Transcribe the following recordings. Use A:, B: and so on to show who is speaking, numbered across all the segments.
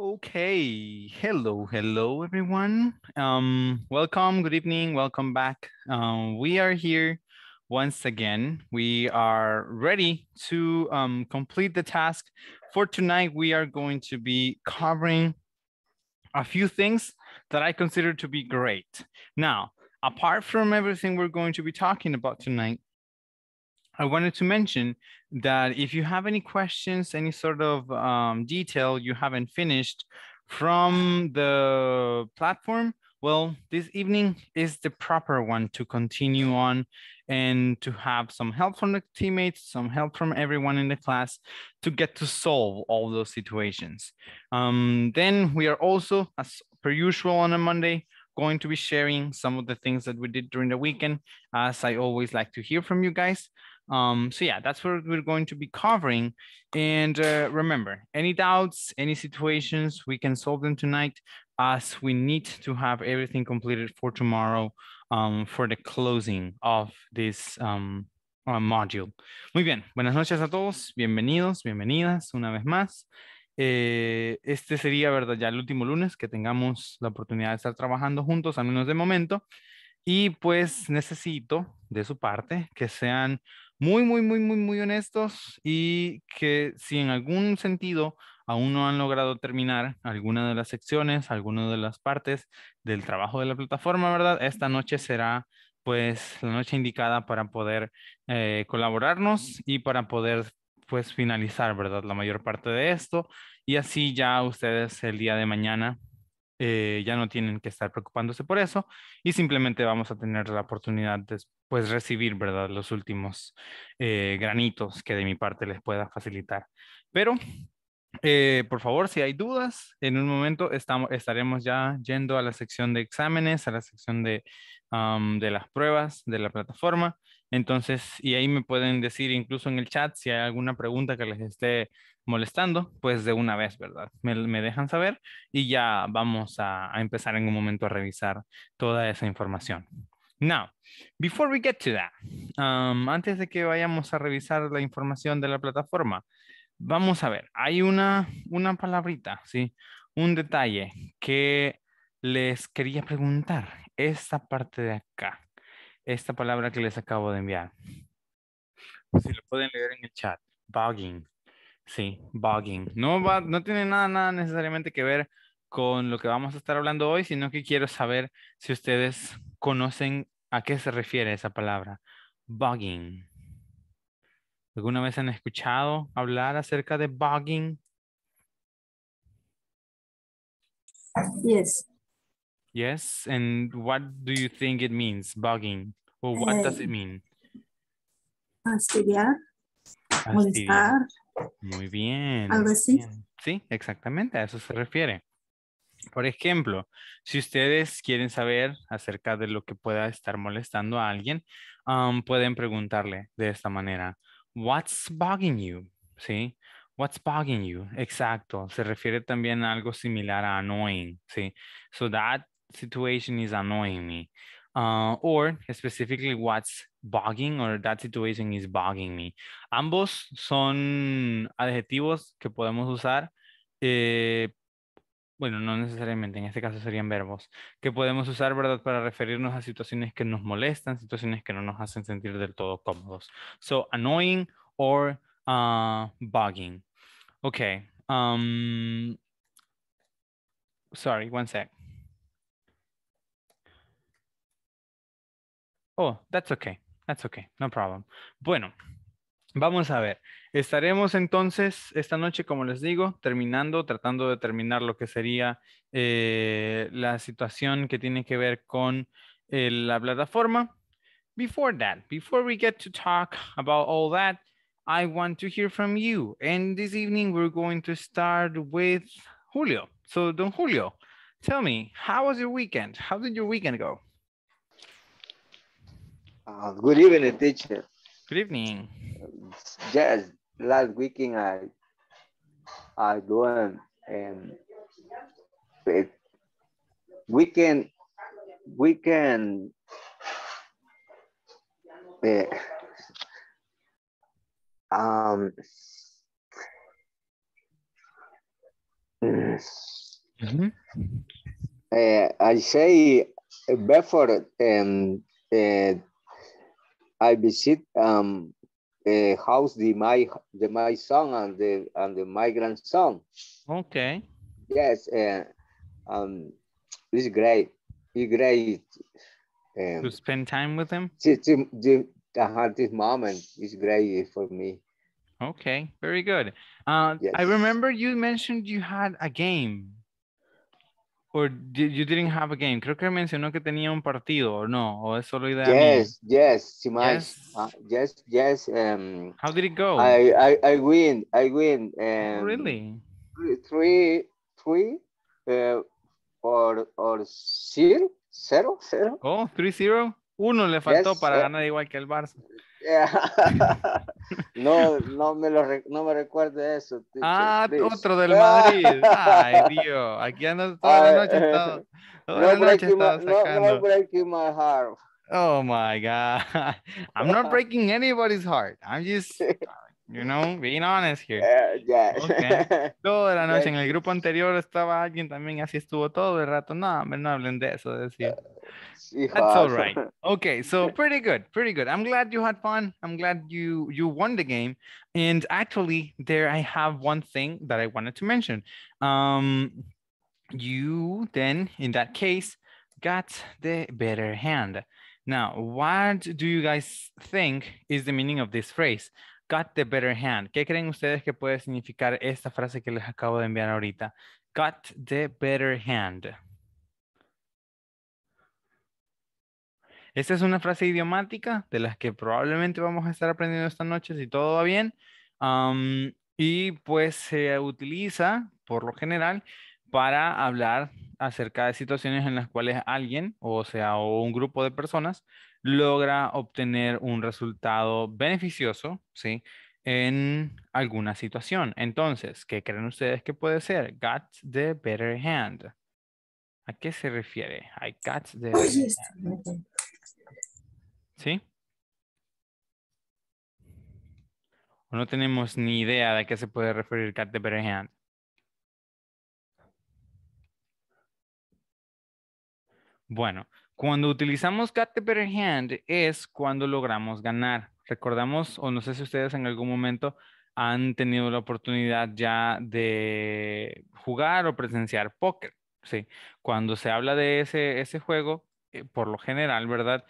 A: Okay. Hello, hello, everyone. Um, welcome. Good evening. Welcome back. Um, we are here once again. We are ready to um, complete the task. For tonight, we are going to be covering a few things that I consider to be great. Now, apart from everything we're going to be talking about tonight, I wanted to mention that if you have any questions, any sort of um, detail you haven't finished from the platform, well, this evening is the proper one to continue on and to have some help from the teammates, some help from everyone in the class to get to solve all those situations. Um, then we are also, as per usual on a Monday, going to be sharing some of the things that we did during the weekend, as I always like to hear from you guys. Um, so yeah, that's what we're going to be covering. And uh, remember, any doubts, any situations, we can solve them tonight as we need to have everything completed for tomorrow um, for the closing of this um, uh, module. Muy bien, buenas noches a todos, bienvenidos, bienvenidas una vez más. Eh, este sería, ¿verdad? Ya el último lunes que tengamos la oportunidad de estar trabajando juntos, al menos de momento. Y pues necesito de su parte que sean muy, muy, muy, muy, muy honestos y que si en algún sentido aún no han logrado terminar alguna de las secciones, alguna de las partes del trabajo de la plataforma, ¿verdad? Esta noche será pues la noche indicada para poder eh, colaborarnos y para poder pues finalizar, ¿verdad? La mayor parte de esto y así ya ustedes el día de mañana eh, ya no tienen que estar preocupándose por eso y simplemente vamos a tener la oportunidad de pues, recibir ¿verdad? los últimos eh, granitos que de mi parte les pueda facilitar. Pero eh, por favor, si hay dudas, en un momento estaremos ya yendo a la sección de exámenes, a la sección de las pruebas de la plataforma. Entonces, y ahí me pueden decir incluso en el chat si hay alguna pregunta que les esté molestando, pues de una vez, ¿verdad? Me, dejan saber y ya vamos a, empezar en un momento a revisar toda esa información. Now, before we get to that, um, antes de que vayamos a revisar la información de la plataforma, vamos a ver, hay una, una palabrita, ¿sí? Un detalle que les quería preguntar, esta parte de acá esta palabra que les acabo de enviar. Si lo pueden leer en el chat. Bugging. Sí, bugging. No, no tiene nada, nada necesariamente que ver con lo que vamos a estar hablando hoy, sino que quiero saber si ustedes conocen a qué se refiere esa palabra. Bugging. ¿Alguna vez han escuchado hablar acerca de bugging? Así Yes, and what do you think it means, bugging? Or what does it mean?
B: Fastidiar,
A: molestar. Muy bien. Sí, exactamente, a eso se refiere. Por ejemplo, si ustedes quieren saber acerca de lo que pueda estar molestando a alguien, um, pueden preguntarle de esta manera, what's bugging you? ¿Sí? What's bugging you? Exacto. Se refiere también a algo similar a annoying, ¿sí? So that situation is annoying me uh, or specifically what's bugging or that situation is bugging me. Ambos son adjetivos que podemos usar, eh, bueno, no necesariamente, en este caso serían verbos, que podemos usar, ¿verdad?, para referirnos a situaciones que nos molestan, situaciones que no nos hacen sentir del todo cómodos. So, annoying or uh, bugging. Okay. Um, sorry, one sec. Oh, that's okay. That's okay. No problem. Bueno, vamos a ver. Estaremos entonces esta noche, como les digo, terminando, tratando de terminar lo que sería eh, la situación que tiene que ver con eh, la plataforma. Before that, before we get to talk about all that, I want to hear from you. And this evening, we're going to start with Julio. So, Don Julio, tell me, how was your weekend? How did your weekend go?
B: Uh,
C: good evening, teacher.
A: Good evening.
C: Yes, last weekend I I done and it, we can uh, um mm -hmm. uh, I say before um uh, I visit um, a house the my the my son and the and the my grandson. Okay. Yes, uh, um, it's great. It's great. Um,
A: to spend time with him. To,
C: to, to, have this moment is great for me.
A: Okay, very good. Uh, yes. I remember you mentioned you had a game ¿O no tuviste un partido? Creo que mencionó que tenía un partido o no, o es solo idea. Sí, sí,
C: sí, sí. ¿Cómo fue? I win, I win. ¿De verdad? 3, 3, 0, 0, 0.
A: ¿Oh, 3, 0? Uno le faltó para eh, ganar igual que el Barça.
C: No, no me, lo, no me recuerdo
A: eso. ah, otro del Madrid. Ay, Dios. Aquí andas toda la ah, noche. Eh, toda no, la noche my, sacando. No,
C: breaking my heart.
A: Oh my God. I'm not breaking anybody's heart. I'm just, you know, being honest here. Uh, okay. Toda la noche. En el grupo anterior estaba alguien también así estuvo todo el rato. No, no hablen de eso. Decía. Eh, That's all right. Okay, so pretty good, pretty good. I'm glad you had fun. I'm glad you you won the game. And actually, there I have one thing that I wanted to mention. Um, you then, in that case, got the better hand. Now, what do you guys think is the meaning of this phrase? Got the better hand. ¿Qué creen ustedes que puede significar esta frase que les acabo de enviar ahorita? Got the better hand. Esta es una frase idiomática de las que probablemente vamos a estar aprendiendo esta noche si todo va bien. y pues se utiliza por lo general para hablar acerca de situaciones en las cuales alguien, o sea, o un grupo de personas, logra obtener un resultado beneficioso, ¿sí? En alguna situación. Entonces, ¿qué creen ustedes que puede ser? Got the better hand. ¿A qué se refiere? I got the ¿Sí? no tenemos ni idea de qué se puede referir ...Cat better hand. Bueno, cuando utilizamos Cat better hand es cuando logramos ganar. Recordamos, o no sé si ustedes en algún momento han tenido la oportunidad ya de jugar o presenciar póker. Sí, cuando se habla de ese, juego, eh, por lo general, ¿verdad?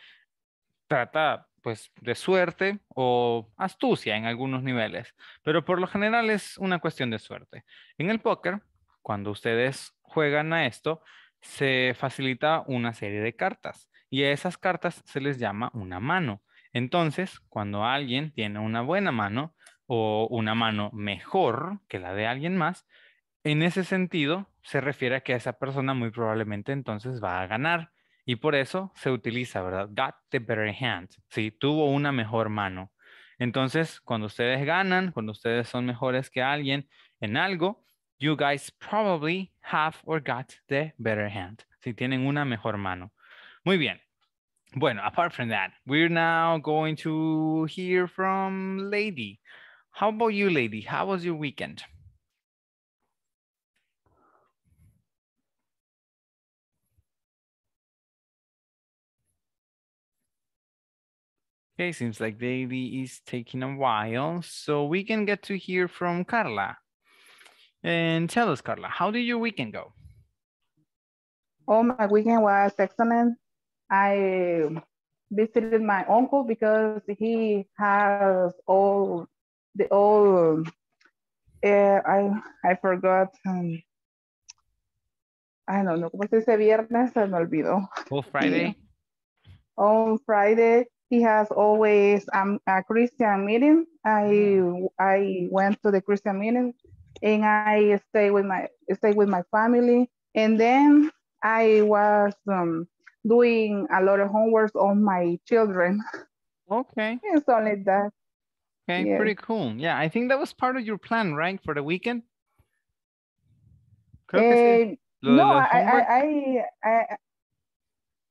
A: trata pues de suerte o astucia en algunos niveles, pero por lo general es una cuestión de suerte. En el póker, cuando ustedes juegan a esto, se facilita una serie de cartas y a esas cartas se les llama una mano. Entonces, cuando alguien tiene una buena mano o una mano mejor que la de alguien más, en ese sentido se refiere a que esa persona muy probablemente entonces va a ganar y por eso se utiliza, ¿verdad? Got the better hand, ¿sí? Tuvo una mejor mano. Entonces, cuando ustedes ganan, cuando ustedes son mejores que alguien en algo, you guys probably have or got the better hand. Si tienen una mejor mano. Muy bien. Bueno, apart from that, we're now going to hear from Lady. How about you, Lady? How was your weekend? Okay, seems like daily is taking a while. So we can get to hear from Carla. And tell us, Carla, how did your weekend go?
B: Oh, my weekend was excellent. I visited my uncle because he has all the all. Uh, I I forgot. Um, I don't know. ¿Cómo se dice viernes? Se me olvidó. All Friday. On Friday, he has always um, a Christian meeting. I mm. I went to the Christian meeting and I stay with my stay with my family. And then I was um, doing a lot of homework on my children. Okay. it's only like that.
A: Okay, yeah. pretty cool. Yeah, I think that was part of your plan, right, for the weekend?
B: Uh, no, I, I, I, I,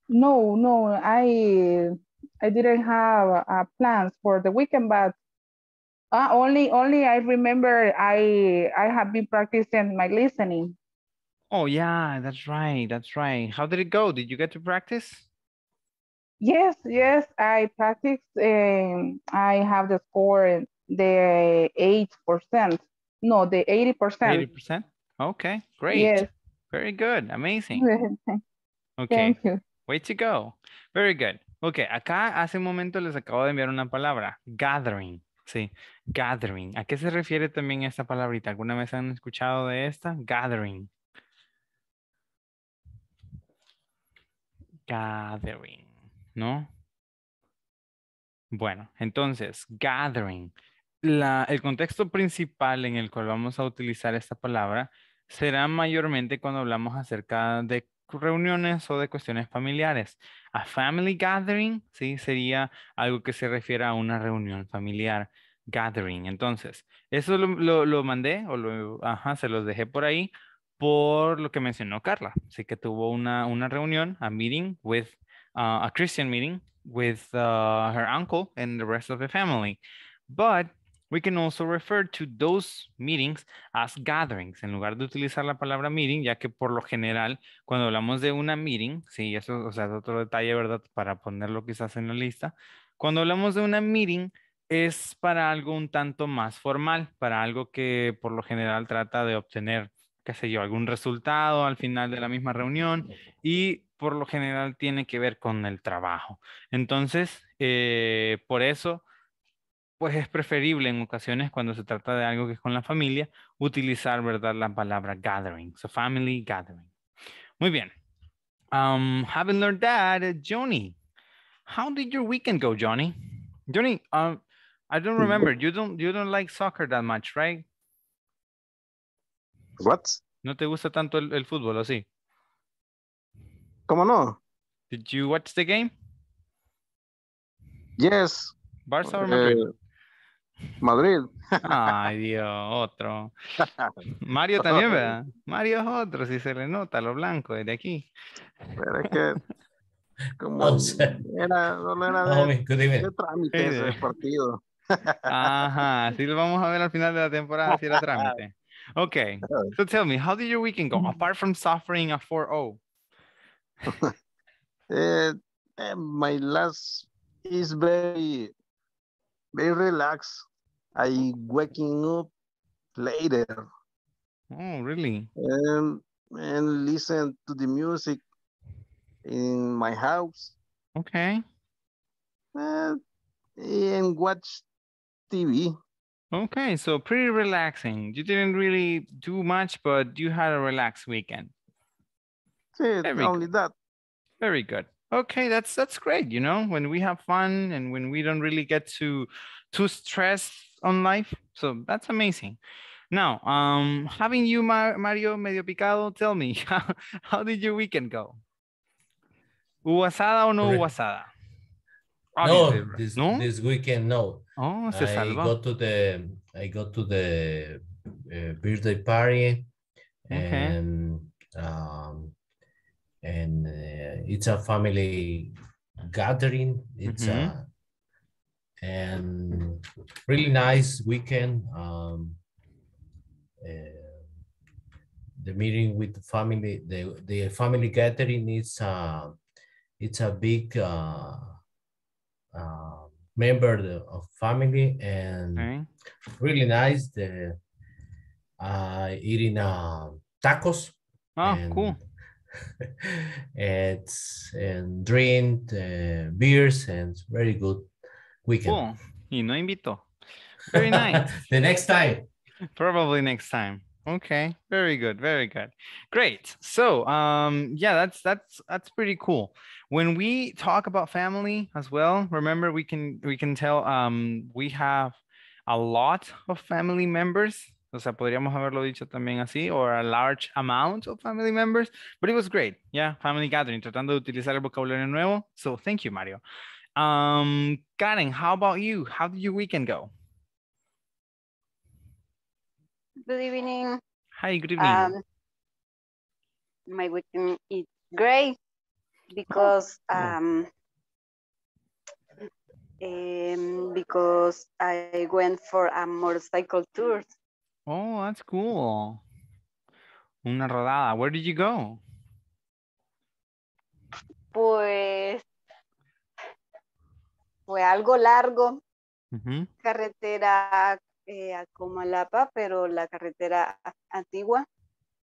B: no, no, I I didn't have uh, plans for the weekend, but uh, only only I remember I I have been practicing my listening.
A: Oh yeah, that's right, that's right. How did it go? Did you get to practice?
B: Yes, yes, I practiced. Um, I have the score the eight percent. No, the eighty percent. Eighty
A: percent. Okay, great. Yes. Very good. Amazing.
B: okay. Thank you.
A: Way to go. Very good. Ok, acá hace un momento les acabo de enviar una palabra, gathering. Sí, gathering. ¿A qué se refiere también esta palabrita? ¿Alguna vez han escuchado de esta? Gathering. Gathering, ¿no? Bueno, entonces, gathering. el contexto principal en el cual vamos a utilizar esta palabra será mayormente cuando hablamos acerca de reuniones o de cuestiones familiares. A family gathering, ¿sí? Sería algo que se refiere a una reunión familiar. Gathering. Entonces, eso lo, mandé o lo, ajá, se los dejé por ahí por lo que mencionó Carla. Así que tuvo una, reunión, a meeting with, ah, a Christian meeting with ah, her uncle and the rest of the family. But We can also refer to those meetings as gatherings. En lugar de utilizar la palabra meeting, ya que por lo general, cuando hablamos de una meeting, sí, eso o sea, es otro detalle, ¿verdad? Para ponerlo quizás en la lista. Cuando hablamos de una meeting, es para algo un tanto más formal, para algo que por lo general trata de obtener, qué sé yo, algún resultado al final de la misma reunión y por lo general tiene que ver con el trabajo. Entonces, eh, por eso pues es preferible en ocasiones cuando se trata de algo que es con la familia, utilizar, ¿verdad? La palabra gathering, so family gathering. Muy bien. Um, having learned that, Johnny, how did your weekend go, Johnny? Johnny, um, I don't pues, remember. You don't you don't like soccer that much, right? What? No te gusta tanto el, el fútbol, así. ¿Cómo no? Did you watch the game? Yes. Barça or eh, Madrid? Madrid. Ay, Dios, otro. Mario también, ¿verdad? Mario es otro, si se le nota lo blanco desde aquí. Pero es que. Como era, no era de, no, trámite ese
C: partido.
A: Ajá, sí lo vamos a ver al final de la temporada si era trámite. Okay, so tell me, how did your weekend go apart from suffering a 4
C: 0? Eh, eh, my last is very, very relaxed I waking up later.
A: Oh, really?
C: And, and listen to the music in my house.
B: Okay. And, eh, and watch TV.
A: Okay, so pretty relaxing. You didn't really do much, but you had a relaxed weekend. Yeah, only that. Very good. Okay, that's that's great. You know, when we have fun and when we don't really get too too stressed on life. So that's amazing. Now, um, having you, Mar Mario Medio Picado, tell me, how, how did your weekend go? ¿Uwasada or no uwasada? no, this, no? this weekend, no. Oh, se salva. I go to the, I go to the uh, birthday party and, okay. um,
C: and uh, it's a family gathering. It's mm -hmm. a mm-hmm
A: and really nice weekend. Um, eh, the meeting with the family, the, the family gathering
C: is uh, it's a big uh, uh,
A: member of family and really nice. The uh, eating uh, tacos. Oh, and, cool. it's and drink uh, beers and very good weekend. Cool. Y no invito. Very nice. the next time. Probably next time. Okay. Very good. Very good. Great. So, um, yeah, that's that's that's pretty cool. When we talk about family as well, remember we can we can tell um we have a lot of family members. O sea, podríamos haberlo dicho también así, or a large amount of family members, but it was great. Yeah, family gathering, tratando de utilizar el vocabulario nuevo. So, thank you, Mario. Um, Karen, how about you? How did your weekend go?
B: Good
D: evening.
A: Hi, good evening. Um,
D: my weekend is great because oh. Oh. um, um, because I went for a motorcycle tour.
A: Oh, that's cool. Una rodada. Where did you go?
D: Pues fue algo largo, carretera eh, a Comalapa, pero la carretera antigua,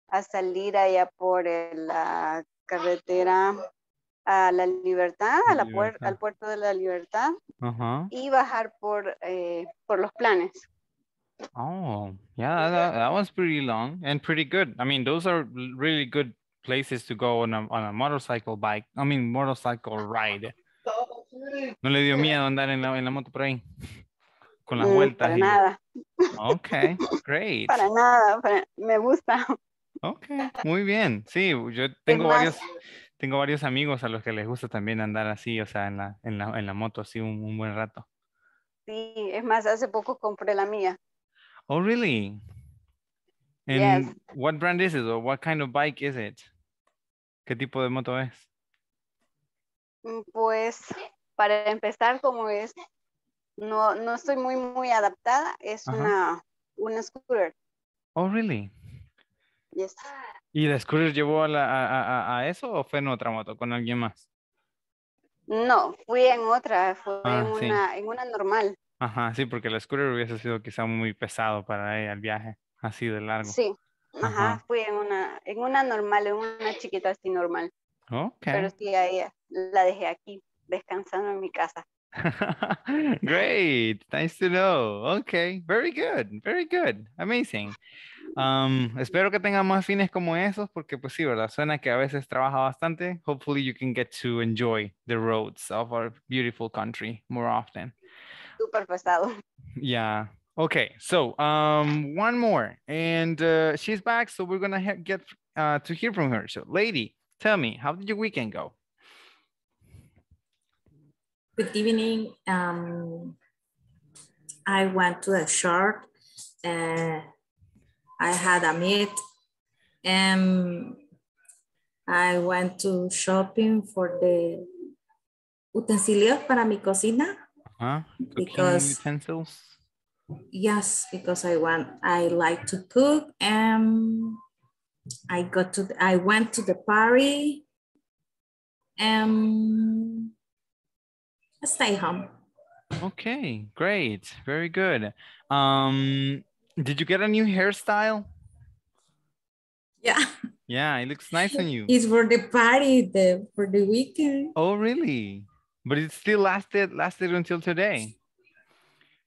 D: a salir allá por la carretera a la libertad, a la al puerto de la libertad y bajar eh, por, los planes.
A: Oh, yeah, that, that was pretty long and pretty good. I mean, those are really good places to go on a, on a motorcycle bike, I mean, motorcycle ride. ¿No le dio miedo andar en la, moto por ahí? Con las vueltas. Para nada. Ok, great. Para
D: nada, me gusta.
A: Ok, muy bien. Sí, yo tengo varios, tengo varios amigos a los que les gusta también andar así, o sea, en la, moto así un, buen rato.
D: Sí, es más, hace poco compré la mía.
A: Oh, really? And what brand is it or what kind of bike is it? ¿Qué tipo de moto es?
D: Mm, pues para empezar, como es, no, no estoy muy, muy adaptada, es una, una scooter. Oh, really? Yes.
A: ¿Y la scooter llevó a, a, eso o fue en otra moto con alguien más?
D: No, fui en otra, fue ah, en, una, en una normal.
A: Ajá, sí, porque la scooter hubiese sido quizá muy pesado para ella el viaje, así de
B: largo. Sí, ajá,
D: fui en una, en una normal, en una chiquita así normal. Ok. Pero sí, ahí la dejé aquí, descansando en mi casa.
A: Great. Nice to know. Okay. Very good. Very good. Amazing. Um, espero que tengan más fines como esos porque pues sí, ¿verdad? Suena que a veces trabaja bastante. Hopefully you can get to enjoy the roads of our beautiful country more often.
D: Super pesado.
A: Yeah. Okay. So um, one more. And uh, she's back. So we're going to get uh, to hear from her. So lady, tell me, how did your
B: weekend go? Good evening. Um, I went to a short. Uh, I had a meet. Um, I went to shopping for the utensilios para mi cocina.
A: Uh -huh. Because utensils.
B: Yes, because I want I like to cook and I got to I went to the party. Um stay home.
A: Okay, great. Very good. Um, did you get a new hairstyle? Yeah. Yeah, it looks nice on you. It's
B: for the party, the for the weekend.
A: Oh, really? But it still lasted lasted until today.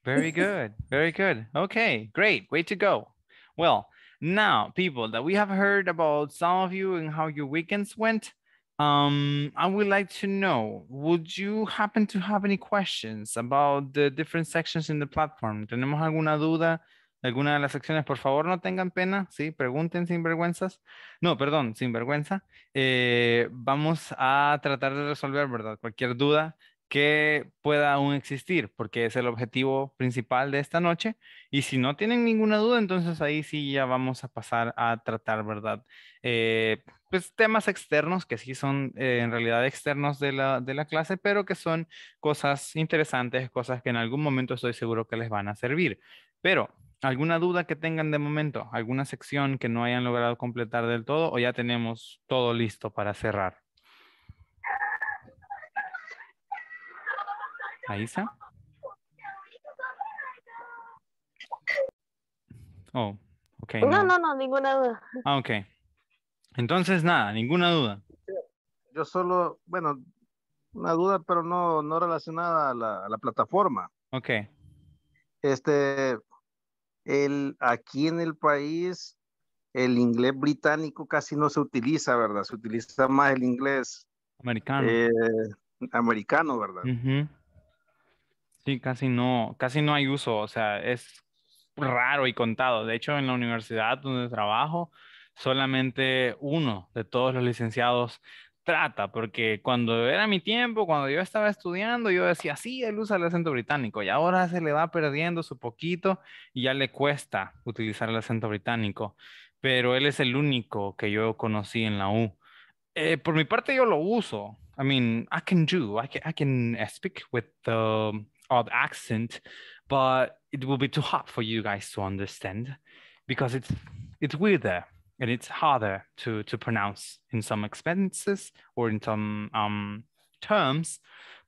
A: Very good. Very good. Okay, great. Way to go. Well, now people that we have heard about some of you and how your weekends went, Um, I would like to know, would you happen to have any questions about the different sections in the platform? ¿Tenemos alguna duda? alguna de las secciones, por favor no tengan pena, sí, pregunten sin vergüenzas. No, perdón, sin vergüenza. Eh, vamos a tratar de resolver, ¿verdad? Cualquier duda que pueda aún existir, porque es el objetivo principal de esta noche. Y si no tienen ninguna duda, entonces ahí sí ya vamos a pasar a tratar, ¿verdad? Eh, pues, temas externos que sí son eh, en realidad externos de la, de la, clase, pero que son cosas interesantes, cosas que en algún momento estoy seguro que les van a servir. Pero, ¿alguna duda que tengan de momento? ¿Alguna sección que no hayan logrado completar del todo o ya tenemos todo listo para cerrar? Aisa. Oh, ok. No,
C: no, no, ninguna duda.
A: Ah, ok. Entonces, nada, ninguna duda.
C: Yo solo, bueno, una duda, pero no, no relacionada a la, plataforma. Ok. Este, el, aquí en el país, el inglés británico casi no se utiliza, ¿verdad? Se utiliza más el inglés
A: americano. Eh,
C: americano, ¿verdad?
A: Sí, casi no, casi no hay uso, o sea, es raro y contado. De hecho, en la universidad donde trabajo, solamente uno de todos los licenciados trata, porque cuando era mi tiempo, cuando yo estaba estudiando, yo decía, sí, él usa el acento británico y ahora se le va perdiendo su poquito y ya le cuesta utilizar el acento británico, pero él es el único que yo conocí en la U. Eh, por mi parte yo lo uso, I mean, I can do, I can, eh, speak with the um, odd accent, but it will be too hard for you guys to understand because it's, it's weird there. and it's harder to, to pronounce in some expenses or in some um, terms.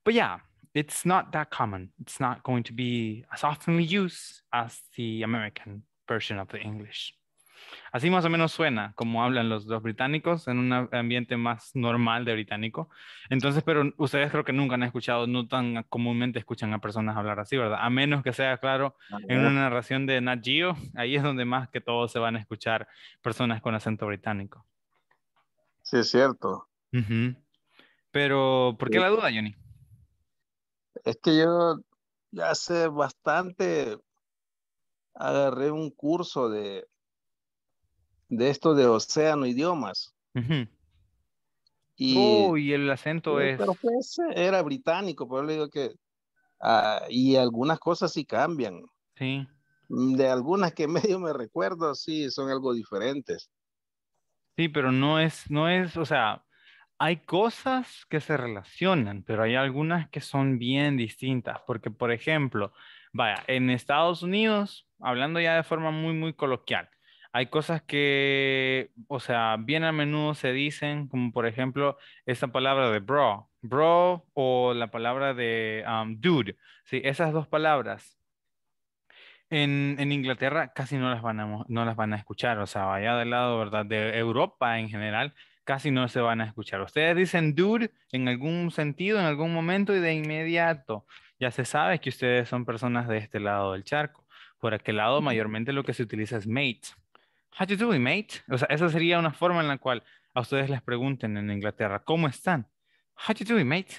A: But yeah, it's not that common. It's not going to be as often used as the American version of the English. Así más o menos suena como hablan los, dos británicos en un ambiente más normal de británico. Entonces, pero ustedes creo que nunca han escuchado, no tan comúnmente escuchan a personas hablar así, ¿verdad? A menos que sea, claro, en una narración de Nat Geo, ahí es donde más que todo se van a escuchar personas con acento británico. Sí, es cierto. Pero, ¿por qué la duda, Johnny? Es que yo
C: ya hace bastante agarré un curso de de esto de Océano Idiomas. y,
A: y, el acento es...
C: Pues, era británico, pero le digo que... Ah, y algunas cosas sí cambian. Sí. Mm, de algunas que medio me recuerdo, sí, son algo diferentes.
A: Sí, pero no es, no es, o sea, hay cosas que se relacionan, pero hay algunas que son bien distintas, porque por ejemplo, vaya, en Estados Unidos, hablando ya de forma muy, muy coloquial, hay cosas que, o sea, bien a menudo se dicen, como por ejemplo esta palabra de bro, bro o la palabra de um, dude, ¿sí? Esas dos palabras en, Inglaterra casi no las, van a, no las van a escuchar, o sea, allá del lado, ¿verdad? De Europa en general, casi no se van a escuchar. Ustedes dicen dude en algún sentido, en algún momento y de inmediato. Ya se sabe que ustedes son personas de este lado del charco. Por aquel lado, mayormente lo que se utiliza es mate. How you doing, mate? O sea, esa sería una forma en la cual a ustedes les pregunten en Inglaterra, ¿cómo están? How you doing, mate?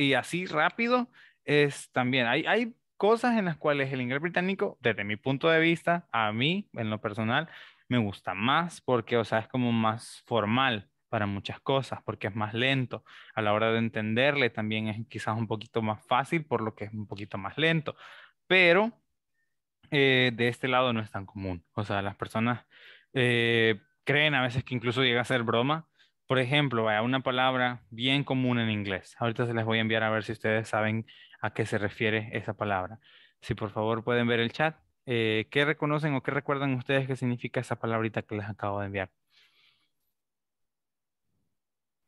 A: Y así rápido es también, hay, hay cosas en las cuales el inglés británico, desde mi punto de vista, a mí, en lo personal, me gusta más porque, o sea, es como más formal para muchas cosas, porque es más lento. A la hora de entenderle también es quizás un poquito más fácil, por lo que es un poquito más lento. Pero eh, de este lado no es tan común. O sea, las personas eh, creen a veces que incluso llega a ser broma. Por ejemplo, hay una palabra bien común en inglés. Ahorita se les voy a enviar a ver si ustedes saben a qué se refiere esa palabra. Si por favor pueden ver el chat, eh, ¿qué reconocen o qué recuerdan ustedes que significa esa palabrita que les acabo de enviar?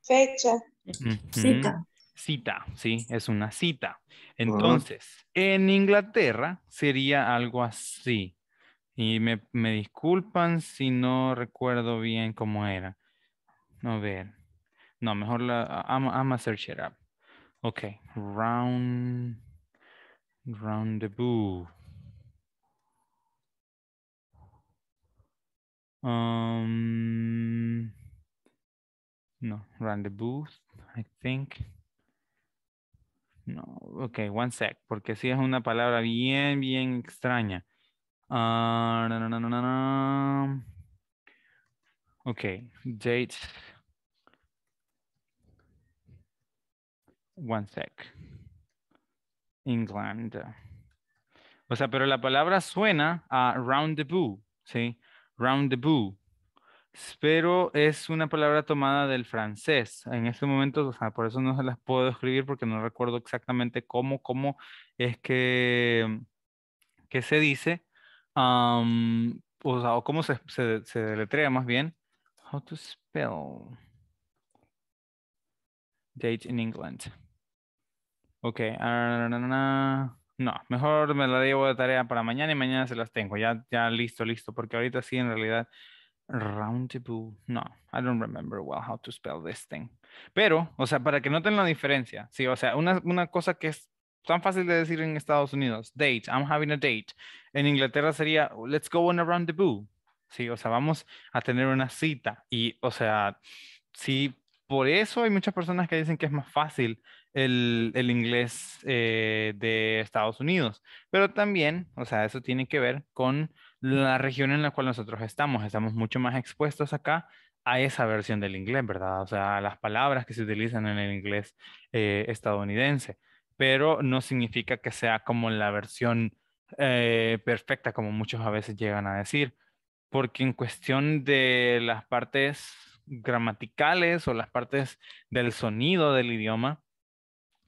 B: Fecha. Cita.
A: Cita, sí, es una cita. Entonces, en Inglaterra sería algo así. Y me, disculpan si no recuerdo bien cómo era. A ver. No, mejor la... I'm, a search it up. Ok. Round... Rendezvous. Um, no, booth, I think. No, ok, one sec, porque sí es una palabra bien, bien extraña no, no, no, no. okay, date. One sec. England. O sea, pero la palabra suena a boo, ¿sí? boo Pero es una palabra tomada del francés. En este momento, o sea, por eso no se las puedo escribir porque no recuerdo exactamente cómo, cómo es que, que se dice, Um, o sea, ¿cómo se, se, deletrea más bien? How to spell date in England. Ok, no, mejor me la llevo de tarea para mañana y mañana se las tengo. Ya, ya listo, listo, porque ahorita sí en realidad roundabout No, I don't remember well how to spell this thing. Pero, o sea, para que noten la diferencia, sí, o sea, una cosa que es Tan fácil de decir en Estados Unidos, date, I'm having a date. En Inglaterra sería, let's go on a rendezvous. Sí, o sea, vamos a tener una cita. Y, o sea, sí, por eso hay muchas personas que dicen que es más fácil el, el inglés eh, de Estados Unidos. Pero también, o sea, eso tiene que ver con la región en la cual nosotros estamos. Estamos mucho más expuestos acá a esa versión del inglés, ¿verdad? O sea, a las palabras que se utilizan en el inglés eh, estadounidense pero no significa que sea como la versión eh, perfecta, como muchos a veces llegan a decir, porque en cuestión de las partes gramaticales o las partes del sonido del idioma,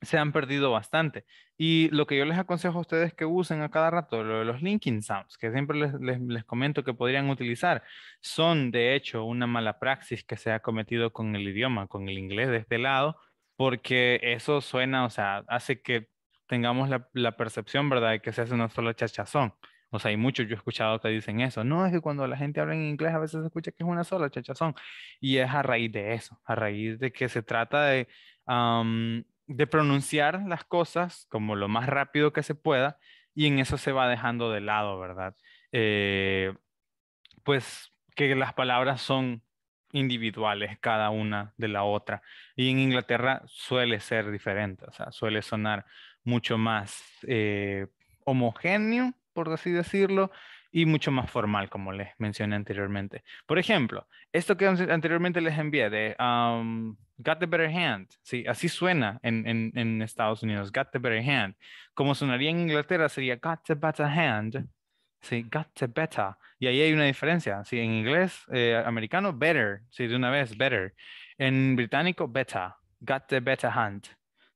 A: se han perdido bastante. Y lo que yo les aconsejo a ustedes que usen a cada rato, lo de los linking sounds, que siempre les, les, les, comento que podrían utilizar, son de hecho una mala praxis que se ha cometido con el idioma, con el inglés de este lado, porque eso suena, o sea, hace que tengamos la, percepción, ¿verdad?, de que se hace una sola chachazón. O sea, hay muchos, yo he escuchado que dicen eso. No, es que cuando la gente habla en inglés a veces se escucha que es una sola chachazón. Y es a raíz de eso, a raíz de que se trata de, de pronunciar las cosas como lo más rápido que se pueda y en eso se va dejando de lado, ¿verdad? Eh, pues que las palabras son individuales cada una de la otra. Y en Inglaterra suele ser diferente, o sea, suele sonar mucho más eh, homogéneo, por así decirlo, y mucho más formal, como les mencioné anteriormente. Por ejemplo, esto que anteriormente les envié de um, Got the Better Hand, ¿sí? así suena en, en Estados Unidos, Got the Better Hand. Como sonaría en Inglaterra sería Got the Better Hand, Sí, got better. Y ahí hay una diferencia. en inglés, eh, americano, better. Sí, de una vez, better. En británico, better. Got the better hand.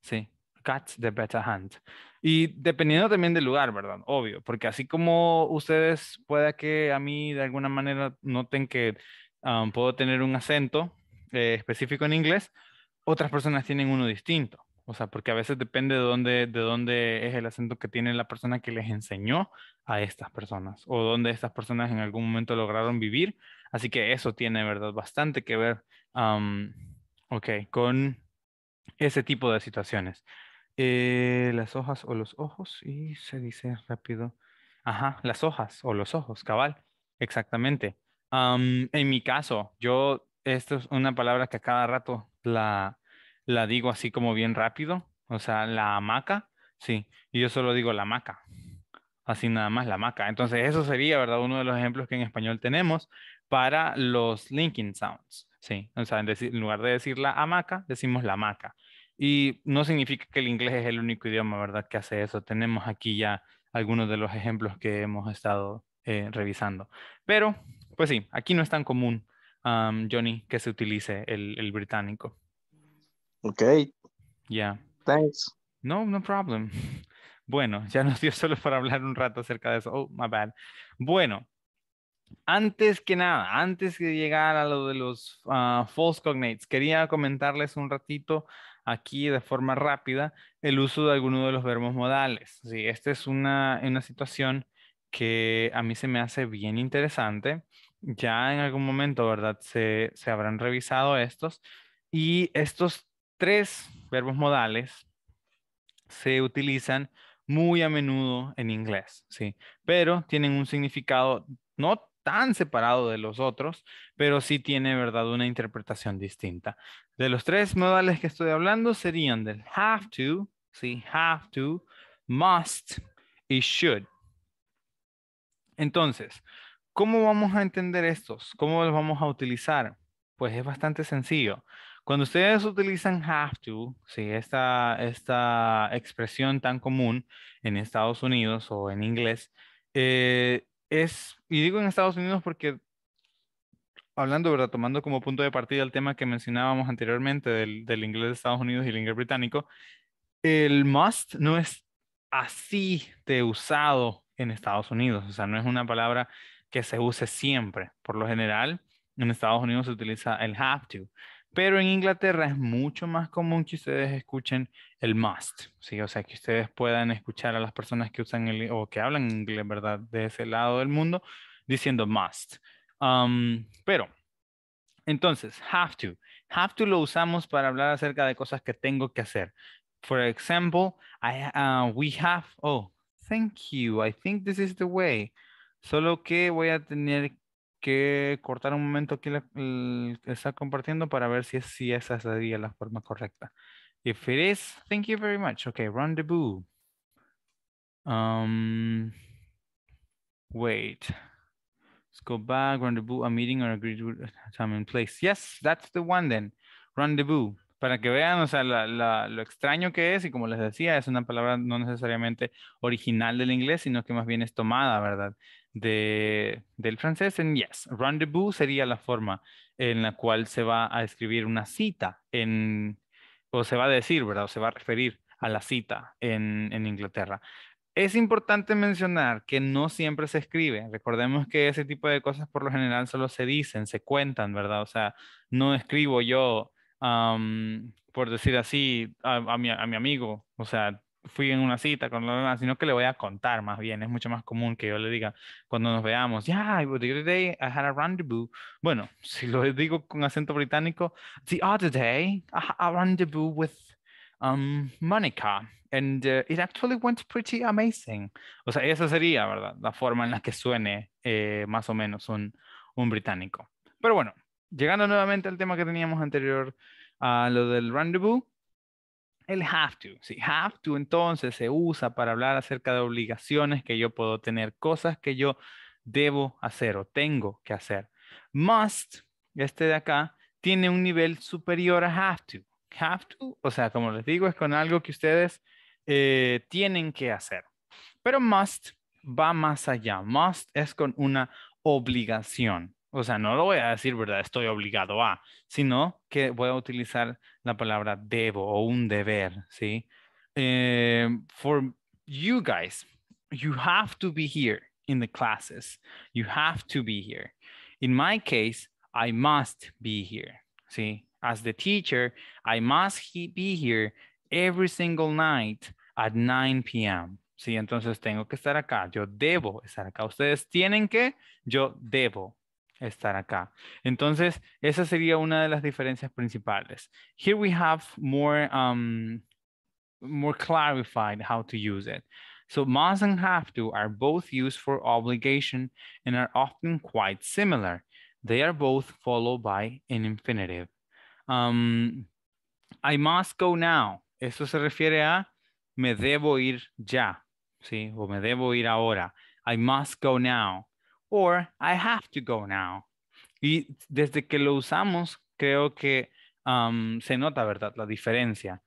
A: Sí, got the better hand. Y dependiendo también del lugar, ¿verdad? Obvio, porque así como ustedes pueda que a mí de alguna manera noten que um, puedo tener un acento eh, específico en inglés, otras personas tienen uno distinto. O sea, porque a veces depende de dónde, de dónde es el acento que tiene la persona que les enseñó a estas personas o dónde estas personas en algún momento lograron vivir. Así que eso tiene, ¿verdad? Bastante que ver, ok, con ese tipo de situaciones. Eh, las hojas o los ojos, y se dice rápido. Ajá, las hojas o los ojos, cabal, exactamente. en mi caso, yo, esto es una palabra que a cada rato la, la digo así como bien rápido, o sea, la hamaca, sí, y yo solo digo la hamaca, así nada más la hamaca. Entonces, eso sería, ¿verdad? Uno de los ejemplos que en español tenemos para los linking sounds, sí, o sea, en, decir, en lugar de decir la hamaca, decimos la hamaca. Y no significa que el inglés es el único idioma, ¿verdad? Que hace eso. Tenemos aquí ya algunos de los ejemplos que hemos estado eh, revisando. Pero, pues sí, aquí no es tan común, Johnny, que se utilice el británico. Ok. Ya. Thanks. No, no problem. Bueno, ya nos dio solo para hablar un rato acerca de eso. Oh, my bad. Bueno, antes que nada, antes de llegar a lo de los ah, false cognates, quería comentarles un ratito aquí de forma rápida el uso de alguno de los verbos modales. Sí, esta es una, una situación que a mí se me hace bien interesante. Ya en algún momento, ¿verdad? Se, se habrán revisado estos y estos tres verbos modales se utilizan muy a menudo en inglés, ¿sí? Pero tienen un significado no tan separado de los otros, pero sí tiene, ¿verdad?, una interpretación distinta. De los tres modales que estoy hablando serían del have to, ¿sí? Have to, must y should. Entonces, ¿cómo vamos a entender estos? ¿Cómo los vamos a utilizar? Pues es bastante sencillo. Cuando ustedes utilizan have to, sí, esta, esta expresión tan común en Estados Unidos o en inglés, eh, es, y digo en Estados Unidos porque hablando, ¿verdad? Tomando como punto de partida el tema que mencionábamos anteriormente del, del inglés de Estados Unidos y el inglés británico, el must no es así de usado en Estados Unidos, o sea, no es una palabra que se use siempre. Por lo general, en Estados Unidos se utiliza el have to. Pero en Inglaterra es mucho más común que ustedes escuchen el must, ¿sí? O sea, que ustedes puedan escuchar a las personas que usan el, o que hablan inglés, ¿verdad? De ese lado del mundo, diciendo must. pero, entonces, have to. Have to lo usamos para hablar acerca de cosas que tengo que hacer. For example, I, uh, we have, oh, thank you, I think this is the way. Solo que voy a tener que cortar un momento que está compartiendo para ver si, esa sería la forma correcta. If it is, thank you very much. Okay, rendezvous. Um, wait. Let's go back, rendezvous, a meeting or a time and place. Yes, that's the one then. Rendezvous. Para que vean, o sea, lo extraño que es, y como les decía, es una palabra no necesariamente original del inglés, sino que más bien es tomada, ¿verdad? del francés en yes. Rendezvous sería la forma en la cual se va a escribir una cita en, o se va a decir, ¿verdad? O se va a referir a la cita en, en Inglaterra. Es importante mencionar que no siempre se escribe. Recordemos que ese tipo de cosas por lo general solo se dicen, se cuentan, ¿verdad? O sea, no escribo yo, por decir así, a, mi, a mi amigo, o sea, fui en una cita con lo demás, sino que le voy a contar más bien. Es mucho más común que yo le diga cuando nos veamos, yeah, day I had a rendezvous. Bueno, si lo digo con acento británico, the other day I had a rendezvous with um, Monica and uh, it actually went pretty amazing. O sea, esa sería, ¿verdad? La forma en la que suene eh, más o menos un, un británico. Pero bueno, llegando nuevamente al tema que teníamos anterior, a lo del rendezvous el have to, sí, have to entonces se usa para hablar acerca de obligaciones que yo puedo tener, cosas que yo debo hacer o tengo que hacer. Must, este de acá, tiene un nivel superior a have to. Have to, o sea, como les digo, es con algo que ustedes eh, tienen que hacer. Pero must va más allá. Must es con una obligación. O sea, no lo voy a decir, ¿verdad? Estoy obligado a, sino que voy a utilizar la palabra debo o un deber, ¿sí? Eh, for you guys, you have to be here in the classes. You have to be here. In my case, I must be here, ¿sí? As the teacher, I must be here every single night at 9 p.m. Sí, entonces tengo que estar acá. Yo debo estar acá. Ustedes tienen que, yo debo. estar acá. Entonces, esa sería una de las diferencias principales. Here we have more, um, more clarified how to use it. So must and have to are both used for obligation and are often quite similar. They are both followed by an infinitive. Um, I must go now. Eso se refiere a me debo ir ya, ¿sí? O me debo ir ahora. I must go now. or I have to go now. Y desde que lo usamos, creo que um, se nota, ¿verdad? La diferencia.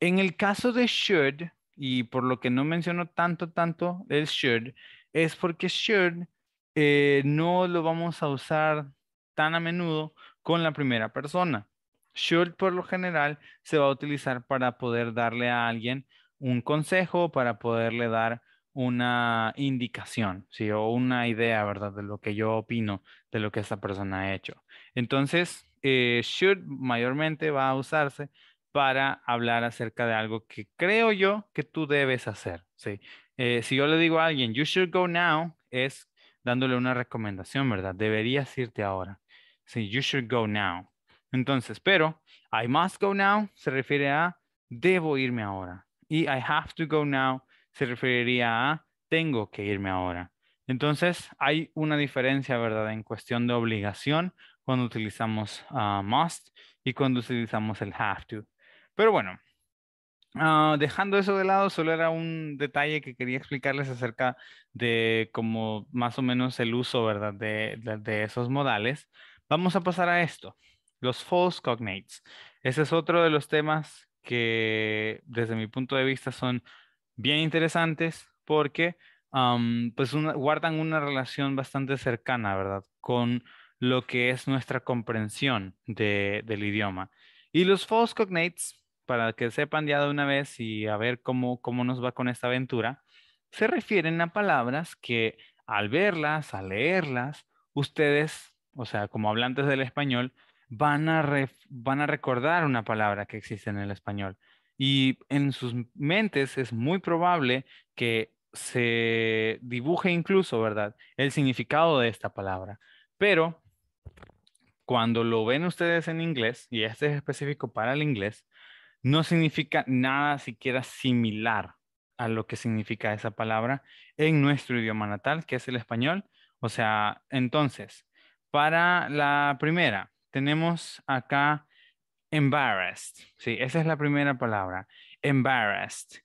A: En el caso de should, y por lo que no menciono tanto, tanto el should, es porque should eh, no lo vamos a usar tan a menudo con la primera persona. Should por lo general se va a utilizar para poder darle a alguien un consejo, para poderle dar una indicación, ¿sí? O una idea, ¿verdad? De lo que yo opino de lo que esta persona ha hecho. Entonces, eh, should mayormente va a usarse para hablar acerca de algo que creo yo que tú debes hacer, ¿sí? Eh, si yo le digo a alguien, you should go now, es dándole una recomendación, ¿verdad? Deberías irte ahora. Sí, you should go now. Entonces, pero I must go now se refiere a debo irme ahora. Y I have to go now se referiría a tengo que irme ahora. Entonces, hay una diferencia, ¿verdad?, en cuestión de obligación cuando utilizamos ah, must y cuando utilizamos el have to. Pero bueno, ah, dejando eso de lado, solo era un detalle que quería explicarles acerca de cómo más o menos el uso, ¿verdad?, de esos modales. Vamos a pasar a esto, los false cognates. Ese es otro de los temas que desde mi punto de vista son bien interesantes porque pues guardan una relación bastante cercana, ¿verdad? Con lo que es nuestra comprensión del idioma. Y los false cognates, para que sepan ya de una vez y a ver cómo, cómo nos va con esta aventura, se refieren a palabras que al verlas, al leerlas, ustedes, o sea, como hablantes del español, van a, van a recordar una palabra que existe en el español y en sus mentes es muy probable que se dibuje incluso, ¿verdad? El significado de esta palabra. Pero cuando lo ven ustedes en inglés, y este es específico para el inglés, no significa nada siquiera similar a lo que significa esa palabra en nuestro idioma natal, que es el español. O sea, entonces, para la primera, tenemos acá Embarrassed. Sí, esa es la primera palabra. Embarrassed.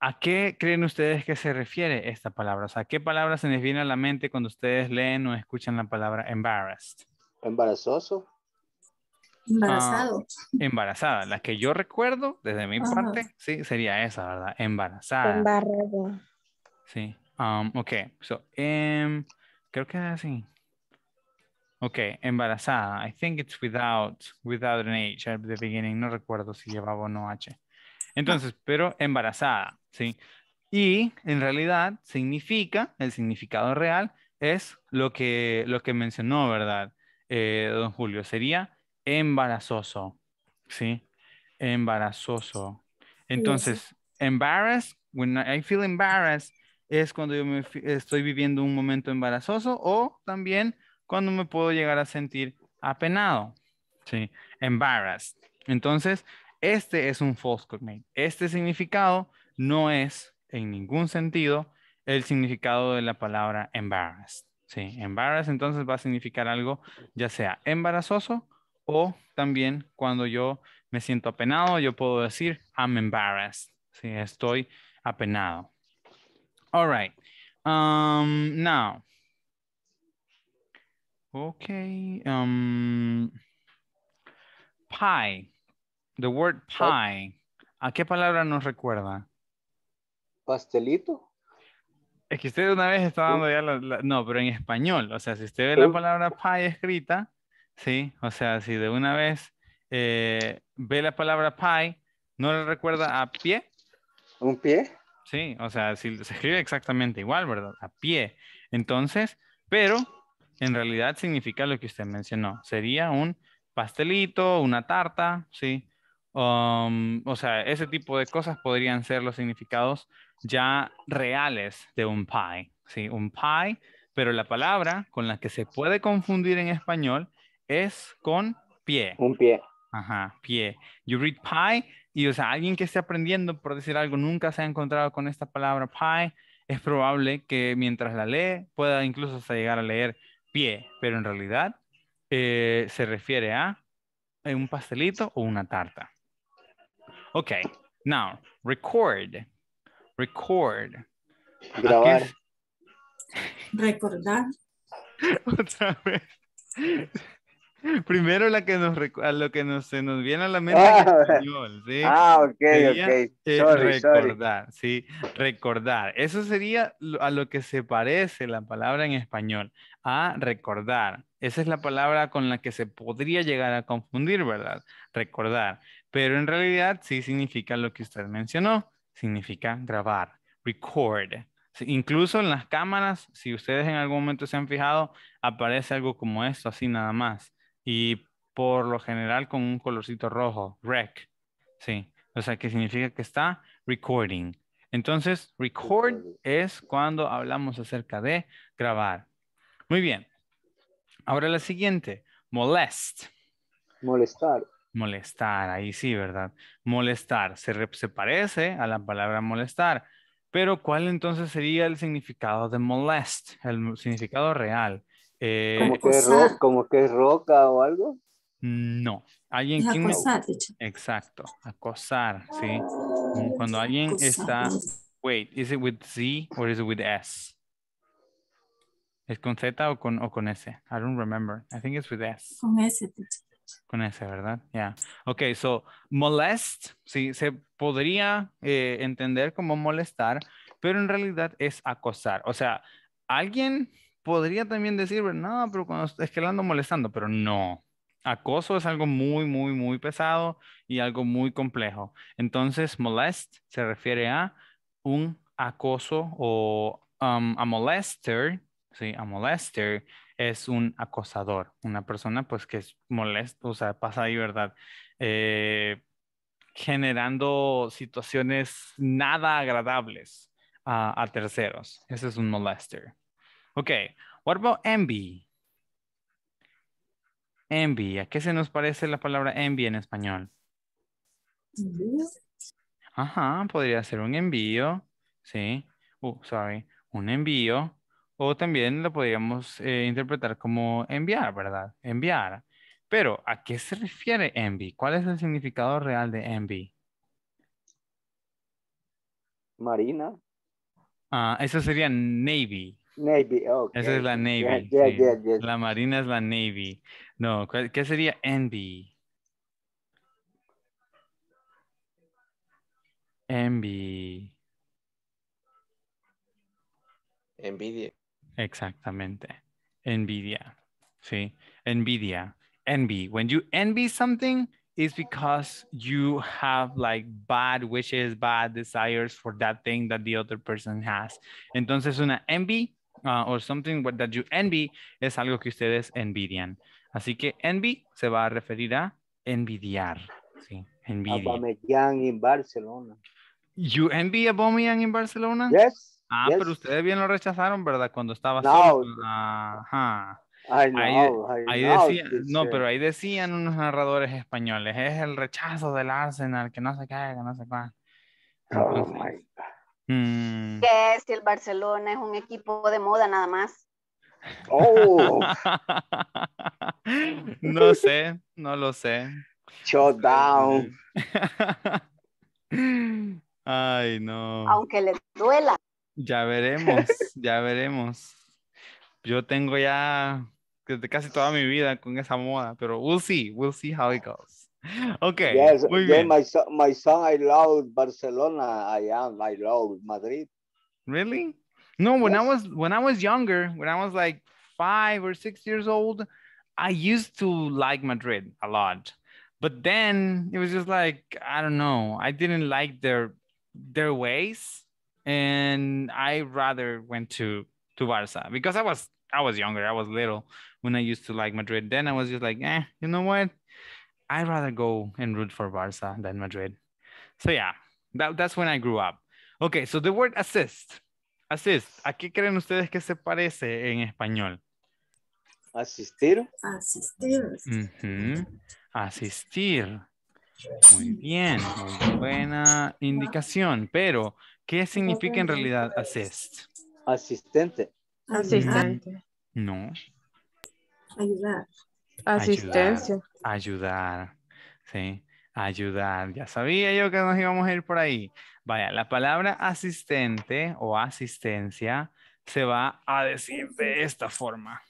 A: ¿A qué creen ustedes que se refiere esta palabra? O sea, ¿qué palabra se les viene a la mente cuando ustedes leen o escuchan la palabra embarrassed? Embarazoso. Embarazado. Ah, embarazada. La que yo recuerdo, desde mi parte, sí, sería esa, ¿verdad? Embarazada.
B: Embarrado.
A: Sí. Um, ok, so, em, creo que es así. Ok, embarazada. I think it's without, without an H at the beginning. No recuerdo si llevaba o no H. Entonces, ah. pero embarazada, ¿sí? Y en realidad significa, el significado real es lo que, lo que mencionó, ¿verdad? Eh, don Julio, sería embarazoso, ¿sí? Embarazoso. Entonces, embarrassed, when I feel embarrassed, es cuando yo me, estoy viviendo un momento embarazoso o también cuando me puedo llegar a sentir apenado, ¿sí? Embarrassed. Entonces, este es un false cognate. Este significado no es en ningún sentido el significado de la palabra embarrassed. Sí, embarrassed entonces va a significar algo ya sea embarazoso o también cuando yo me siento apenado, yo puedo decir I'm embarrassed. Sí, estoy apenado. All right. Um, now, Ok, Um, pie. The word pie. ¿A qué palabra nos recuerda? Pastelito. Es que usted una vez estaba dando ya la, No, pero en español. O sea, si usted ve la palabra pie escrita, ¿sí? O sea, si de una vez eh, ve la palabra pie, ¿no le recuerda a pie? ¿Un pie? Sí, o sea, si se escribe exactamente igual, ¿verdad? A pie. Entonces, pero en realidad significa lo que usted mencionó. Sería un pastelito, una tarta, ¿sí? Um, o sea, ese tipo de cosas podrían ser los significados ya reales de un pie, ¿sí? Un pie, pero la palabra con la que se puede confundir en español es con pie. Un pie. Ajá, pie. You read pie y, o sea, alguien que esté aprendiendo, por decir algo, nunca se ha encontrado con esta palabra pie, es probable que mientras la lee pueda incluso hasta llegar a leer pie, pero en realidad eh, se refiere a eh, un pastelito o una tarta. Ok, now, record. Record. Grabar.
B: Recordar. Otra vez.
A: Primero la que nos a lo que nos, se nos viene a la mente ah, en español, ¿sí? Ah, ok, ok. Eh, recordar, sí, recordar. Eso sería a lo que se parece la palabra en español, a recordar. Esa es la palabra con la que se podría llegar a confundir, ¿verdad? Recordar. Pero en realidad sí significa lo que usted mencionó, significa grabar, record. Incluso en las cámaras, si ustedes en algún momento se han fijado, aparece algo como esto, así nada más y por lo general con un colorcito rojo, rec, sí, o sea que significa que está recording. Entonces, record es cuando hablamos acerca de grabar. Muy bien. Ahora la siguiente, molest. Molestar. Molestar, ahí sí, ¿verdad? Molestar, se, se parece a la palabra molestar, pero ¿cuál entonces sería el significado de molest, el significado real? Eh, ¿Como,
C: que es roca, o algo?
A: No. Alguien Exacto, acosar, ¿sí? Cuando alguien está... Pues. Wait, is it with Z or is it with S? ¿Es con Z o con, o con S? I don't remember. I think it's with S. Con S. Con S, ¿verdad? Yeah. Ok, so molest, sí, se podría eh, entender como molestar, pero en realidad es acosar. O sea, alguien podría también decir, no, pero cuando, es que la ando molestando, pero no. Acoso es algo muy, muy, muy pesado y algo muy complejo. Entonces, molest se refiere a un acoso o um, a molester, sí, a molester es un acosador, una persona pues que es molesta, o sea, pasa ahí, ¿verdad? Eh, generando situaciones nada agradables a terceros. Ese es un molester. Okay, what about envy? Envy, ¿a qué se nos parece la palabra envy en español? Ajá, podría ser un envío, sí, Oh, sorry, un envío, o también lo podríamos eh, interpretar como enviar, ¿verdad? Enviar. Pero, ¿a qué se refiere envy? ¿Cuál es el significado real de envy? Marina. Ah, eso sería navy,
C: Navy, okay. Esa es la Navy.
A: la Marina es la Navy. No, ¿qué sería Envy? Envy. Envidia. Exactamente. Envidia. Sí. Envidia. Envy. When you envy something, it's because you have like bad wishes, bad desires for that thing that the other person has. Entonces, una envy o ah, or something that you envy es algo que ustedes envidian. Así que envy se va a referir a envidiar. Sí, ¿A
C: Aubameyang en Barcelona.
A: You envy Aubameyang in Barcelona? Yes. Ah, pero ustedes bien lo rechazaron, ¿verdad? Cuando estaba no. Ajá. ahí, no, pero ahí decían unos narradores españoles, es el rechazo del Arsenal, que no se caiga, que
B: no se va Oh
D: Mm. Que si el Barcelona es un equipo de moda nada más.
B: Oh.
A: no sé, no lo sé. down. Ay, no.
D: Aunque le duela.
A: Ya veremos, ya veremos. Yo tengo ya desde casi toda mi vida con esa moda, pero we'll see, we'll see how it goes. okay. Yes, muy bien.
C: My, my son, I love Barcelona. I am, I love Madrid.
A: Really? No, when yes. I was when I was younger, when I was like five or six years old, I used to like Madrid a lot. But then it was just like I don't know. I didn't like their their ways, and I rather went to to Barca because I was I was younger. I was little when I used to like Madrid. Then I was just like, eh, you know what? I'd rather go and root for Barça than Madrid. So yeah, that's when I grew up. Okay, so the word assist. Assist. ¿A qué creen ustedes que se parece en español?
C: Asistir.
A: Asistir. Asistir. Muy bien, buena indicación. Pero, ¿qué significa en realidad assist? Asistente.
B: Asistente. No. Ayudar. Asistencia
A: ayudar, ¿sí? Ayudar. Ya sabía yo que nos íbamos a ir por ahí. Vaya, la palabra asistente o asistencia se va a decir de esta forma.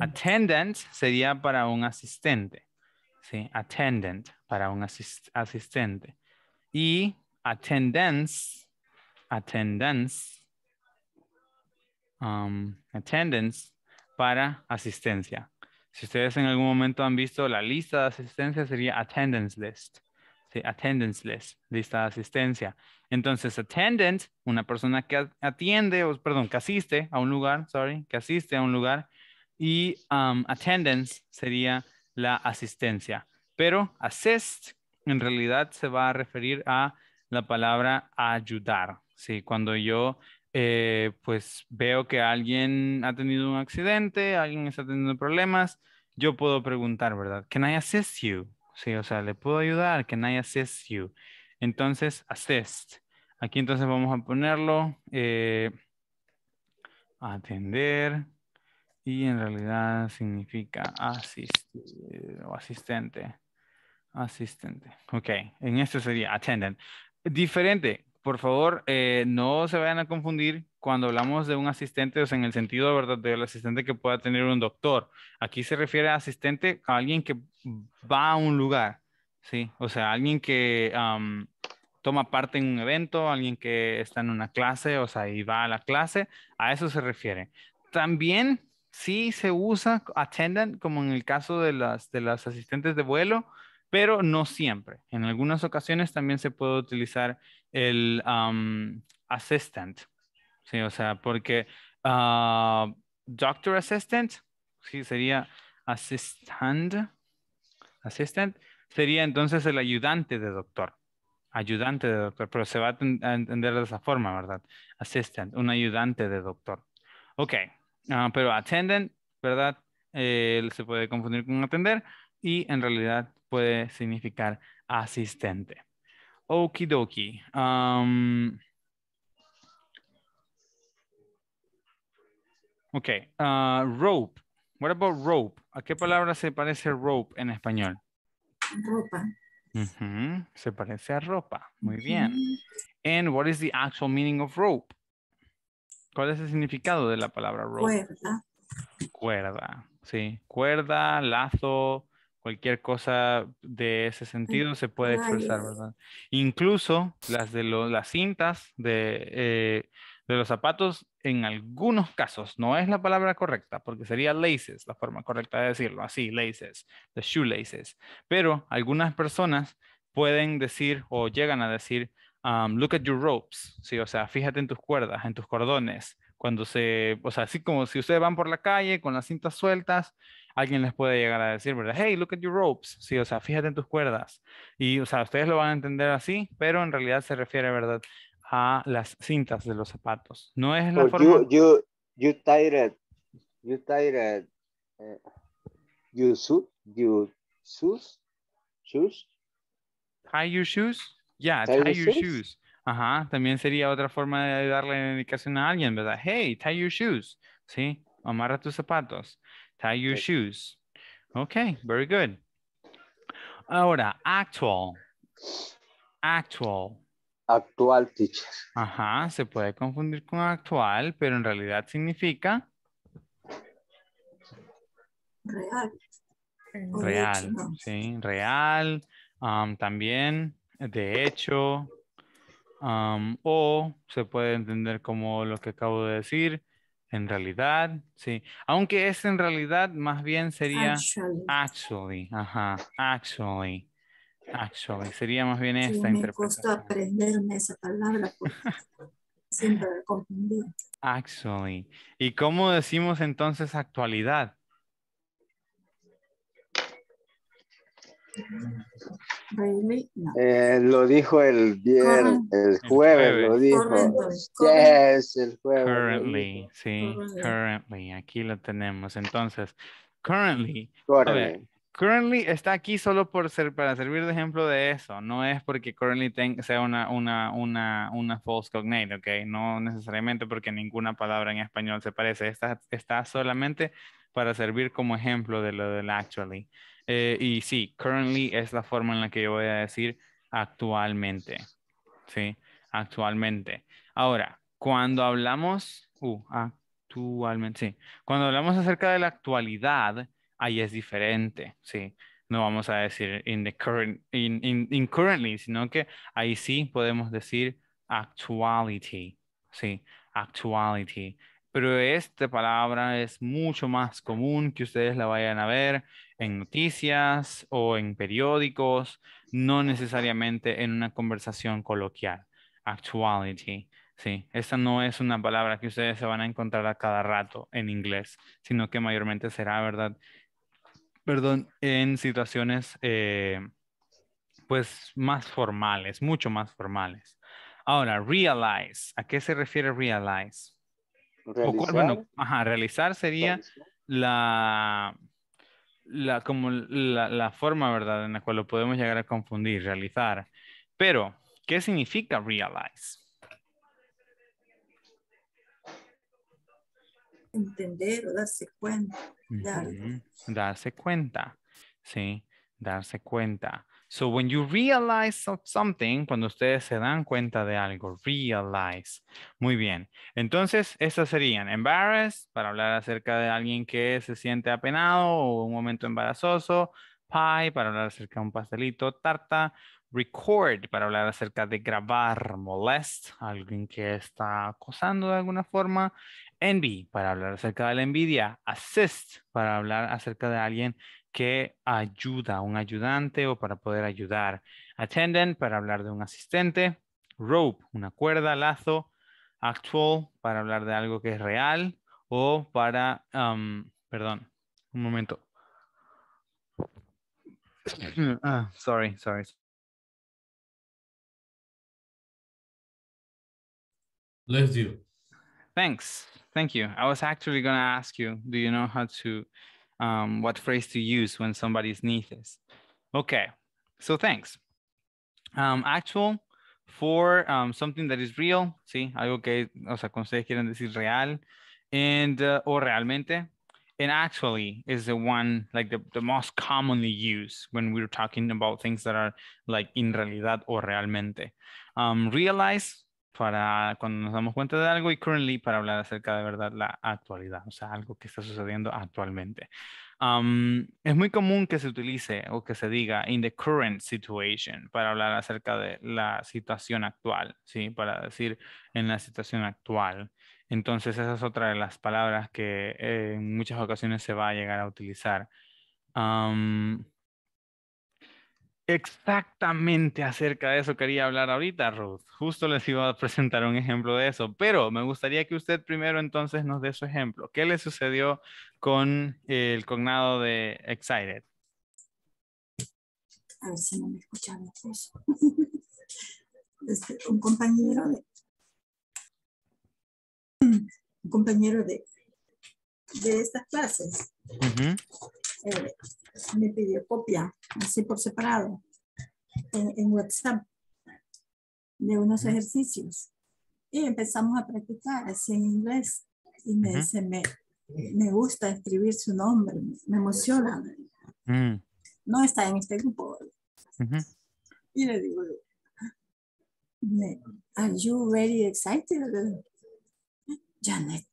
A: attendance Attendant sería para un asistente. ¿sí? Attendant para un asistente. Y attendance, attendance, um, attendance para asistencia. Si ustedes en algún momento han visto la lista de asistencia, sería attendance list. Sí, attendance list, lista de asistencia. Entonces, attendant, una persona que atiende, o, perdón, que asiste a un lugar, sorry, que asiste a un lugar. Y um, attendance sería la asistencia. Pero assist en realidad se va a referir a la palabra ayudar. Sí, cuando yo eh, pues veo que alguien ha tenido un accidente, alguien está teniendo problemas, yo puedo preguntar, ¿verdad? Can I assist you? Sí, o sea, le puedo ayudar, can I assist you? Entonces, assist. Aquí entonces vamos a ponerlo, eh, atender, y en realidad significa asistir o asistente. Asistente. Ok, en esto sería attendant. Diferente, por favor, eh, no se vayan a confundir cuando hablamos de un asistente, o sea, en el sentido ¿verdad? del asistente que pueda tener un doctor. Aquí se refiere a asistente a alguien que va a un lugar, ¿sí? O sea, alguien que toma parte en un evento, alguien que está en una clase, o sea, y va a la clase, a eso se refiere. También sí se usa attendant, como en el caso de las, de las asistentes de vuelo, pero no siempre. En algunas ocasiones también se puede utilizar el um, assistant, ¿sí? O sea, porque uh, doctor assistant, sí, sería assistant, assistant, sería entonces el ayudante de doctor, ayudante de doctor, pero se va a, entender de esa forma, ¿verdad? Assistant, un ayudante de doctor. Ok, ah, pero attendant, ¿verdad? Eh, se puede confundir con atender y en realidad puede significar asistente. Okie Um, ok. Uh, rope. What about rope? ¿A qué palabra se parece rope en español? Ropa. Se parece a ropa. Muy bien. And what is the actual meaning of rope? ¿Cuál es el significado de la palabra rope? Cuerda. Cuerda, sí. Cuerda, lazo, cualquier cosa de ese sentido se puede expresar, ¿verdad? Incluso las de las cintas eh, de, los zapatos, en algunos casos, no es la palabra correcta, porque sería laces, la forma correcta de decirlo, así, laces, the shoelaces. Pero algunas personas pueden decir o llegan a decir, um, look at your ropes, ¿sí? O sea, fíjate en tus cuerdas, en tus cordones, cuando se, o sea, así como si ustedes van por la calle con las cintas sueltas alguien les puede llegar a decir, ¿verdad? Hey, look at your ropes, sí, o sea, fíjate en tus cuerdas. Y, o sea, ustedes lo van a entender así, pero en realidad se refiere, ¿verdad? A las cintas de los zapatos. No es la oh, forma... You,
C: you, you it, you tie it, eh, you, su, you shoes, shoes.
A: Tie your shoes. Yeah, tie, your shoes. Ajá, también sería otra forma de darle indicación a alguien, ¿verdad? Hey, tie your shoes, ¿sí? Amarra tus zapatos tie your shoes. Okay, very good. Ahora, actual. Actual. Actual teacher. Ajá, se puede confundir con actual, pero en realidad significa... Real. Real, sí, real. Um, también, de hecho, um, o se puede entender como lo que acabo de decir, en realidad, sí. Aunque es en realidad, más bien sería actually. actually. Ajá, actually. Actually. Sería más bien esta interpretación. me
B: costó
D: aprenderme esa palabra porque siempre la confundí.
A: Actually. ¿Y cómo decimos entonces actualidad?
C: Eh, lo dijo el viernes, el jueves, lo dijo. Pues, yes, el jueves. Currently,
A: sí, currently. Aquí lo tenemos. Entonces, currently. Currently. está aquí solo por ser, para servir de ejemplo de eso. No es porque currently sea una, una, una, una false cognate, ¿ok? No necesariamente porque ninguna palabra en español se parece. Está, está solamente para servir como ejemplo de lo del actually. Eh, y sí, currently es la forma en la que yo voy a decir actualmente. Sí, actualmente. Ahora, cuando hablamos, uh, actualmente, sí. Cuando hablamos acerca de la actualidad, ahí es diferente, sí. No vamos a decir in the current, in, in currently, sino que ahí sí podemos decir actuality, sí, actuality. Pero esta palabra es mucho más común que ustedes la vayan a ver en noticias o en periódicos, no necesariamente en una conversación coloquial. Actuality. Sí, esta no es una palabra que ustedes se van a encontrar a cada rato en inglés, sino que mayormente será, ¿verdad? Perdón, en situaciones eh, pues más formales, mucho más formales. Ahora, realize. ¿A qué se refiere realize?
B: Realizar. bueno,
A: ajá, realizar sería la la, como la, forma, ¿verdad?, en la cual lo podemos llegar a confundir, realizar. Pero, ¿qué significa realize?
B: Entender o darse cuenta.
A: Darse cuenta, sí, darse cuenta. So when you realize something, cuando ustedes se dan cuenta de algo, realize. Muy bien. Entonces, estas serían embarrassed, para hablar acerca de alguien que se siente apenado o un momento embarazoso. Pie, para hablar acerca de un pastelito. Tarta. Record, para hablar acerca de grabar. Molest, alguien que está acosando de alguna forma. Envy, para hablar acerca de la envidia. Assist, para hablar acerca de alguien que ayuda, un ayudante o para poder ayudar. Attendant para hablar de un asistente. Rope, una cuerda, lazo. Actual para hablar de algo que es real o para, um, perdón, un momento.
B: Ah, sorry, sorry. Bless you. Thanks. Thank
A: you. I was actually going to ask you, do you know how to um, what phrase to use when somebody sneezes. Okay, so thanks. Um, actual for um, something that is real, ¿sí? Algo que, o sea, con ustedes quieren decir real, and, uh, o realmente, and actually is the one, like the, the most commonly used when we're talking about things that are like in realidad or realmente. Um, realize, para cuando nos damos cuenta de algo y currently para hablar acerca de verdad la actualidad, o sea, algo que está sucediendo actualmente. es muy común que se utilice o que se diga in the current situation para hablar acerca de la situación actual, ¿sí? Para decir en la situación actual. Entonces, esa es otra de las palabras que eh, en muchas ocasiones se va a llegar a utilizar. Exactamente acerca de eso quería hablar ahorita, Ruth. Justo les iba a presentar un ejemplo de eso, pero me gustaría que usted primero entonces nos dé su ejemplo. ¿Qué le sucedió con el cognado de Excited?
D: A ver si no me escuchan este, un compañero de un compañero
B: de, de estas clases me pidió copia, así por separado, en, WhatsApp, de unos ejercicios. Y empezamos a practicar así en inglés. Y
D: me dice, me, gusta escribir su nombre, me emociona.
B: Mm. No está en este grupo. Y le digo, ¿Are you very excited? Janet.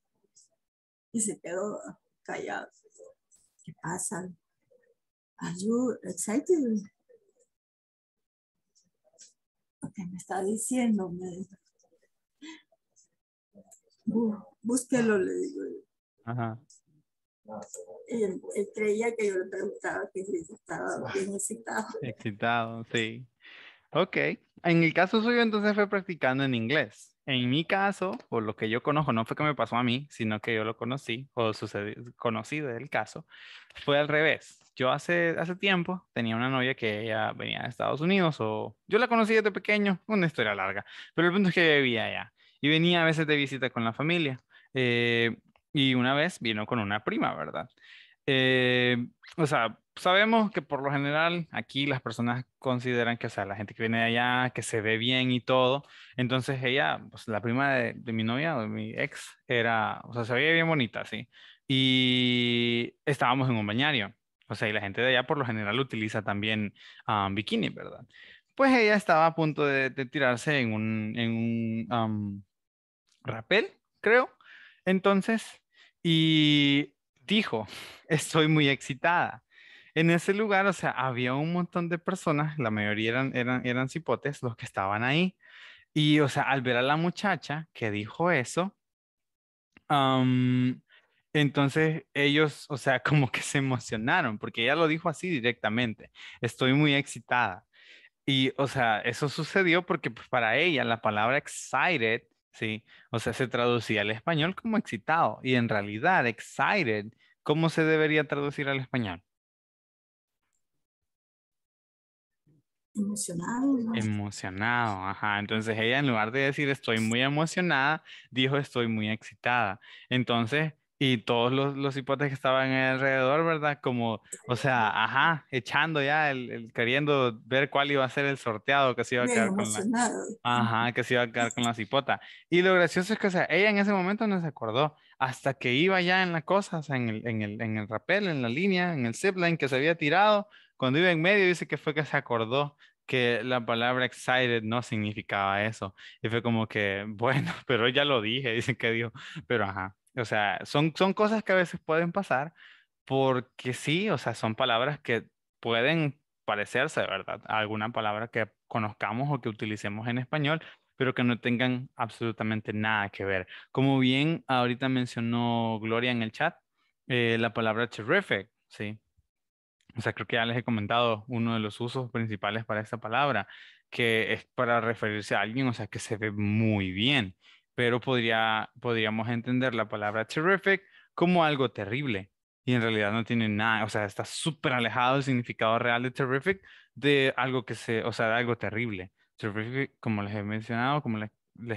B: Y se quedó callado. ¿Qué pasa? Are you excited? ¿Qué me está diciendo? búsquelo, le digo. Ajá. Él, él, creía que yo le preguntaba que si estaba bien excitado.
A: Excitado, sí. Ok. En el caso suyo, entonces fue practicando en inglés. En mi caso, o lo que yo conozco, no fue que me pasó a mí, sino que yo lo conocí o conocí del caso, fue al revés. Yo hace, hace tiempo tenía una novia que ella venía de Estados Unidos o yo la conocí desde pequeño, una historia larga, pero el punto es que vivía allá y venía a veces de visita con la familia. Eh, y una vez vino con una prima, ¿verdad? Eh, o sea, sabemos que por lo general aquí las personas consideran que, o sea, la gente que viene de allá, que se ve bien y todo. Entonces ella, pues la prima de, mi novia o de mi ex, era, o sea, se veía bien bonita, sí. Y estábamos en un bañario. O sea, y la gente de allá por lo general utiliza también ah, bikini, ¿verdad? Pues ella estaba a punto de, tirarse en un, en un rapel, creo. Entonces, y dijo Estoy muy excitada. En ese lugar, o sea, había un montón de personas, la mayoría eran, eran, eran cipotes los que estaban ahí. Y, o sea, al ver a la muchacha que dijo eso, entonces ellos, o sea, como que se emocionaron, porque ella lo dijo así directamente, estoy muy excitada. Y, o sea, eso sucedió porque pues, para ella la palabra excited ¿sí? O sea, se traducía al español como excitado y en realidad excited, ¿cómo se debería traducir al español?
B: Emocionado.
A: Emocionado, ajá. Entonces ella en lugar de decir estoy muy emocionada, dijo estoy muy excitada. Entonces, y todos los, los hipotes que estaban alrededor, ¿verdad? Como, o sea, ajá, echando ya, el, queriendo ver cuál iba a ser el sorteado que se iba a quedar con la, ajá, que se iba a quedar con la cipota. Y lo gracioso es que, o sea, ella en ese momento no se acordó hasta que iba ya en la cosa, en el, en el, en el rapel, en la línea, en el zipline que se había tirado. Cuando iba en medio, dice que fue que se acordó que la palabra excited no significaba eso. Y fue como que, bueno, pero ya lo dije, dice que dijo, pero ajá. O sea, son, son cosas que a veces pueden pasar porque sí, o sea, son palabras que pueden parecerse, ¿verdad? A alguna palabra que conozcamos o que utilicemos en español, pero que no tengan absolutamente nada que ver. Como bien ahorita mencionó Gloria en el chat, eh, la palabra terrific, ¿sí? O sea, creo que ya les he comentado uno de los usos principales para esta palabra, que es para referirse a alguien, o sea, que se ve muy bien pero podríamos entender la palabra terrific como algo terrible. Y en realidad no tiene nada, o sea, está súper alejado el significado real de terrific de algo que se, o sea, de algo terrible. Terrific, como les he mencionado, como les,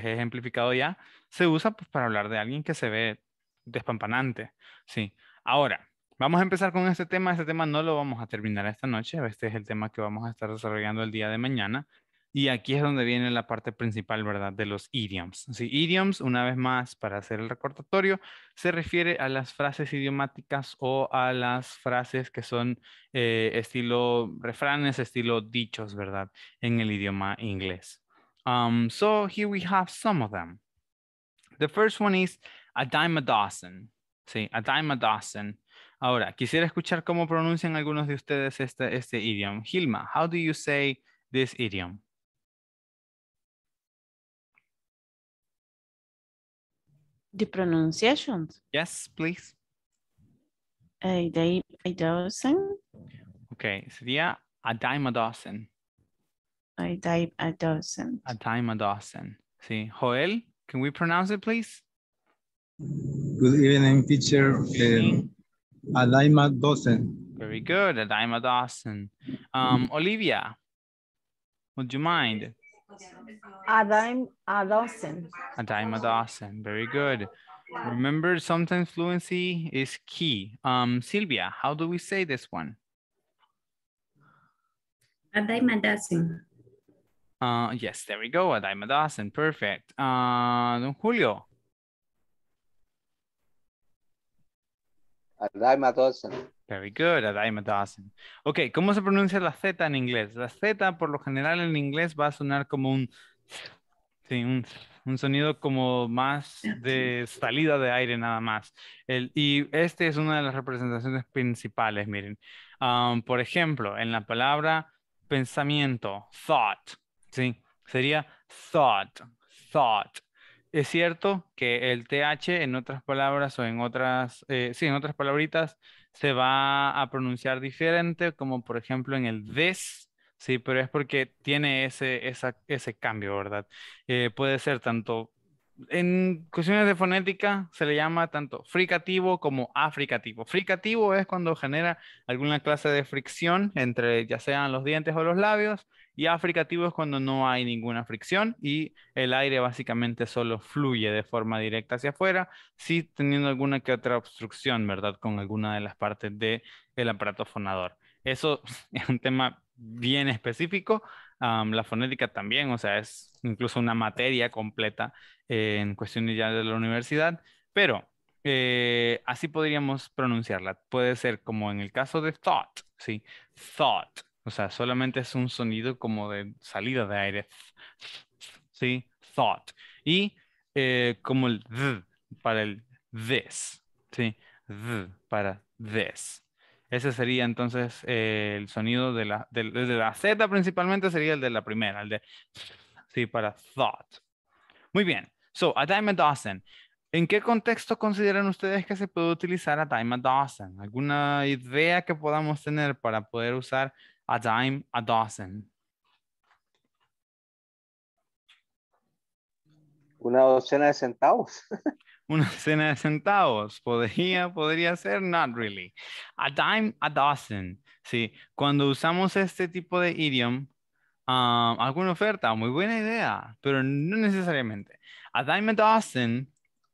A: he ejemplificado ya, se usa pues, para hablar de alguien que se ve despampanante. Sí. Ahora, vamos a empezar con este tema. Este tema no lo vamos a terminar esta noche. Este es el tema que vamos a estar desarrollando el día de mañana. Y aquí es donde viene la parte principal, ¿verdad? De los idioms. Sí, idioms, una vez más, para hacer el recordatorio, se refiere a las frases idiomáticas o a las frases que son eh, estilo refranes, estilo dichos, ¿verdad? En el idioma inglés. Um, so here we have some of them. The first one is a dime a dozen. Sí, a dime a dozen. Ahora, quisiera escuchar cómo pronuncian algunos de ustedes este, este idioma. Hilma, how do you say this idiom?
B: The pronunciations? Yes, please. A, day, a dozen?
A: Okay, sería a dime a dozen.
B: A dime a dozen. A dime
A: a dozen. Sí. Joel, can we pronounce it, please? Good
C: evening, teacher. Um, a dime a dozen.
A: Very good, a dime a dozen. Um, Olivia, would you mind?
D: Adam Adolescent.
A: Adam Adolescent. Very good. Remember, sometimes fluency is key. Um, Silvia, how do we say this one?
B: Adam Adolescent.
A: Uh, yes, there we go. Adam Adolescent. Perfect. Uh, Julio,
C: Adaima Dawson.
A: Very good, Adaima Dawson. Ok, ¿cómo se pronuncia la Z en inglés? La Z por lo general en inglés va a sonar como un, sí, un, sonido como más de salida de aire nada más. El, y este es una de las representaciones principales, miren. Um, por ejemplo, en la palabra pensamiento, thought, ¿sí? Sería thought, thought es cierto que el TH, en otras palabras o en otras, eh, sí, en otras palabritas, se va a pronunciar diferente, como por ejemplo en el DES, sí, pero es porque tiene ese, cambio, ¿verdad? Eh, puede ser tanto, en cuestiones de fonética se le llama tanto fricativo como africativo. Fricativo es cuando genera alguna clase de fricción entre ya sean los dientes o los labios, y africativo es cuando no hay ninguna fricción y el aire básicamente solo fluye de forma directa hacia afuera, si teniendo alguna que otra obstrucción, ¿verdad? Con alguna de las partes del el aparato fonador. Eso es un tema bien específico. la fonética también, o sea, es incluso una materia completa en cuestiones ya de la universidad, pero eh, así podríamos pronunciarla. Puede ser como en el caso de thought, ¿sí? Thought o sea, solamente es un sonido como de salida de aire. ¿Sí? Thought. Y eh, como el d para el this. ¿Sí? D para this. Ese sería entonces eh, el sonido de la, Z principalmente sería el de la primera, el de sí, para thought. Muy bien. So, a dime a ¿En qué contexto consideran ustedes que se puede utilizar a dime a dozen? ¿Alguna idea que podamos tener para poder usar a dime a dozen.
C: Una docena de centavos.
A: Una docena de centavos. Podría, podría ser, not really. A dime a dozen. Sí, cuando usamos este tipo de idiom, um, alguna oferta, muy buena idea, pero no necesariamente. A dime a dozen.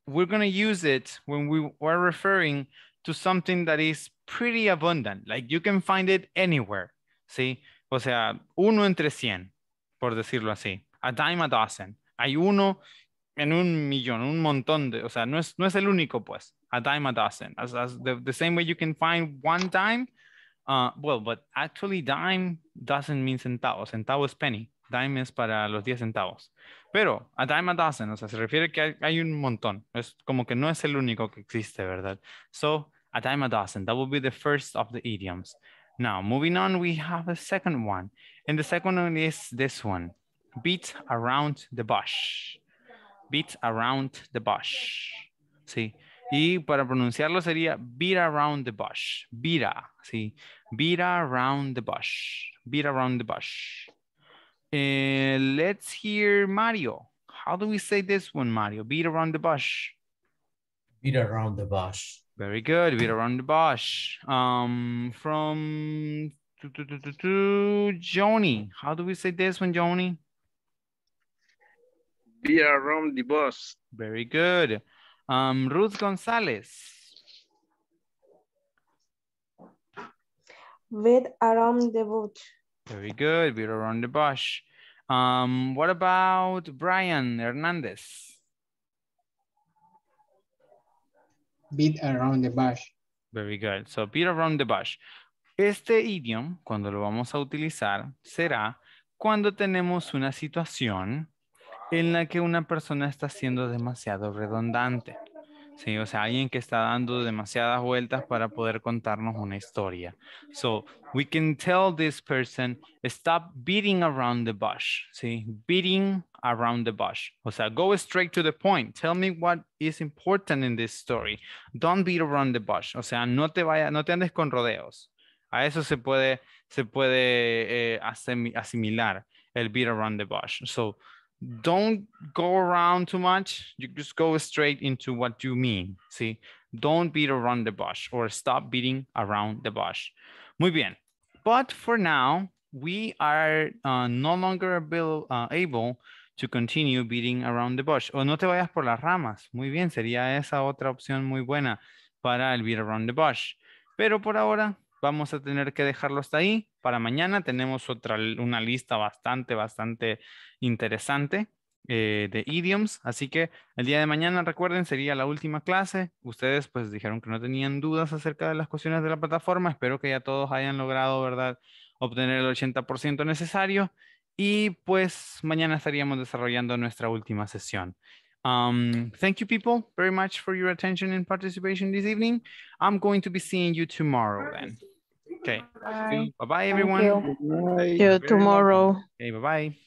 A: we're going to use it when we are referring to something that is pretty abundant. Like you can find it anywhere. ¿sí? O sea, uno entre 100, por decirlo así. A dime a dozen. Hay uno en un millón, un montón de, o sea, no es, no es el único, pues. A dime a dozen. the, same way you can find one dime, uh, well, but actually dime doesn't mean centavo. Centavo es penny. Dime es para los 10 centavos. Pero a dime a dozen, o sea, se refiere que hay, un montón. Es como que no es el único que existe, ¿verdad? So, a dime a dozen, that will be the first of the idioms. Now, moving on, we have a second one. And the second one is this one, beat around the bush. Beat around the bush. ¿sí? Y para pronunciarlo sería beat around the bush. Vira, ¿sí? Beat around the bush. Beat around the bush. let's hear Mario. How do we say this one, Mario? Beat around the bush. Beat around the bush. Very good. We're around the bush. Um, from to, to, to, to, Joni. How do we say this one, Joni? We are around the bus. Very good. Um, Ruth Gonzalez.
B: With around the bush.
A: Very good. We're around the bush. Um, what about Brian Hernandez? Beat around the bush. Very good. So beat around the bush. Este idioma, cuando lo vamos a utilizar, será cuando tenemos una situación en la que una persona está siendo demasiado redundante. Sí, o sea, alguien que está dando demasiadas vueltas para poder contarnos una historia. So, we can tell this person, stop beating around the bush. Sí, beating around the bush. O sea, go straight to the point. Tell me what is important in this story. Don't beat around the bush. O sea, no te vaya, no te andes con rodeos. A eso se puede, se puede eh, asimilar el beat around the bush. So, don't go around too much. You just go straight into what you mean. See, don't beat around the bush or stop beating around the bush. Muy bien. But for now, we are uh, no longer able, uh, able to continue beating around the bush. O oh, no te vayas por las ramas. Muy bien, sería esa otra opción muy buena para el beat around the bush. Pero por ahora vamos a tener que dejarlo hasta ahí. Para mañana tenemos otra, una lista bastante, bastante interesante eh, de idioms. Así que el día de mañana, recuerden, sería la última clase. Ustedes pues dijeron que no tenían dudas acerca de las cuestiones de la plataforma. Espero que ya todos hayan logrado, ¿verdad? Obtener el 80% necesario. Y pues mañana estaríamos desarrollando nuestra última sesión. Um, thank you, people, very much for your attention and participation this evening. I'm going to be seeing you tomorrow then. Okay. Bye bye, everyone. Bye. See you tomorrow. Okay, bye bye.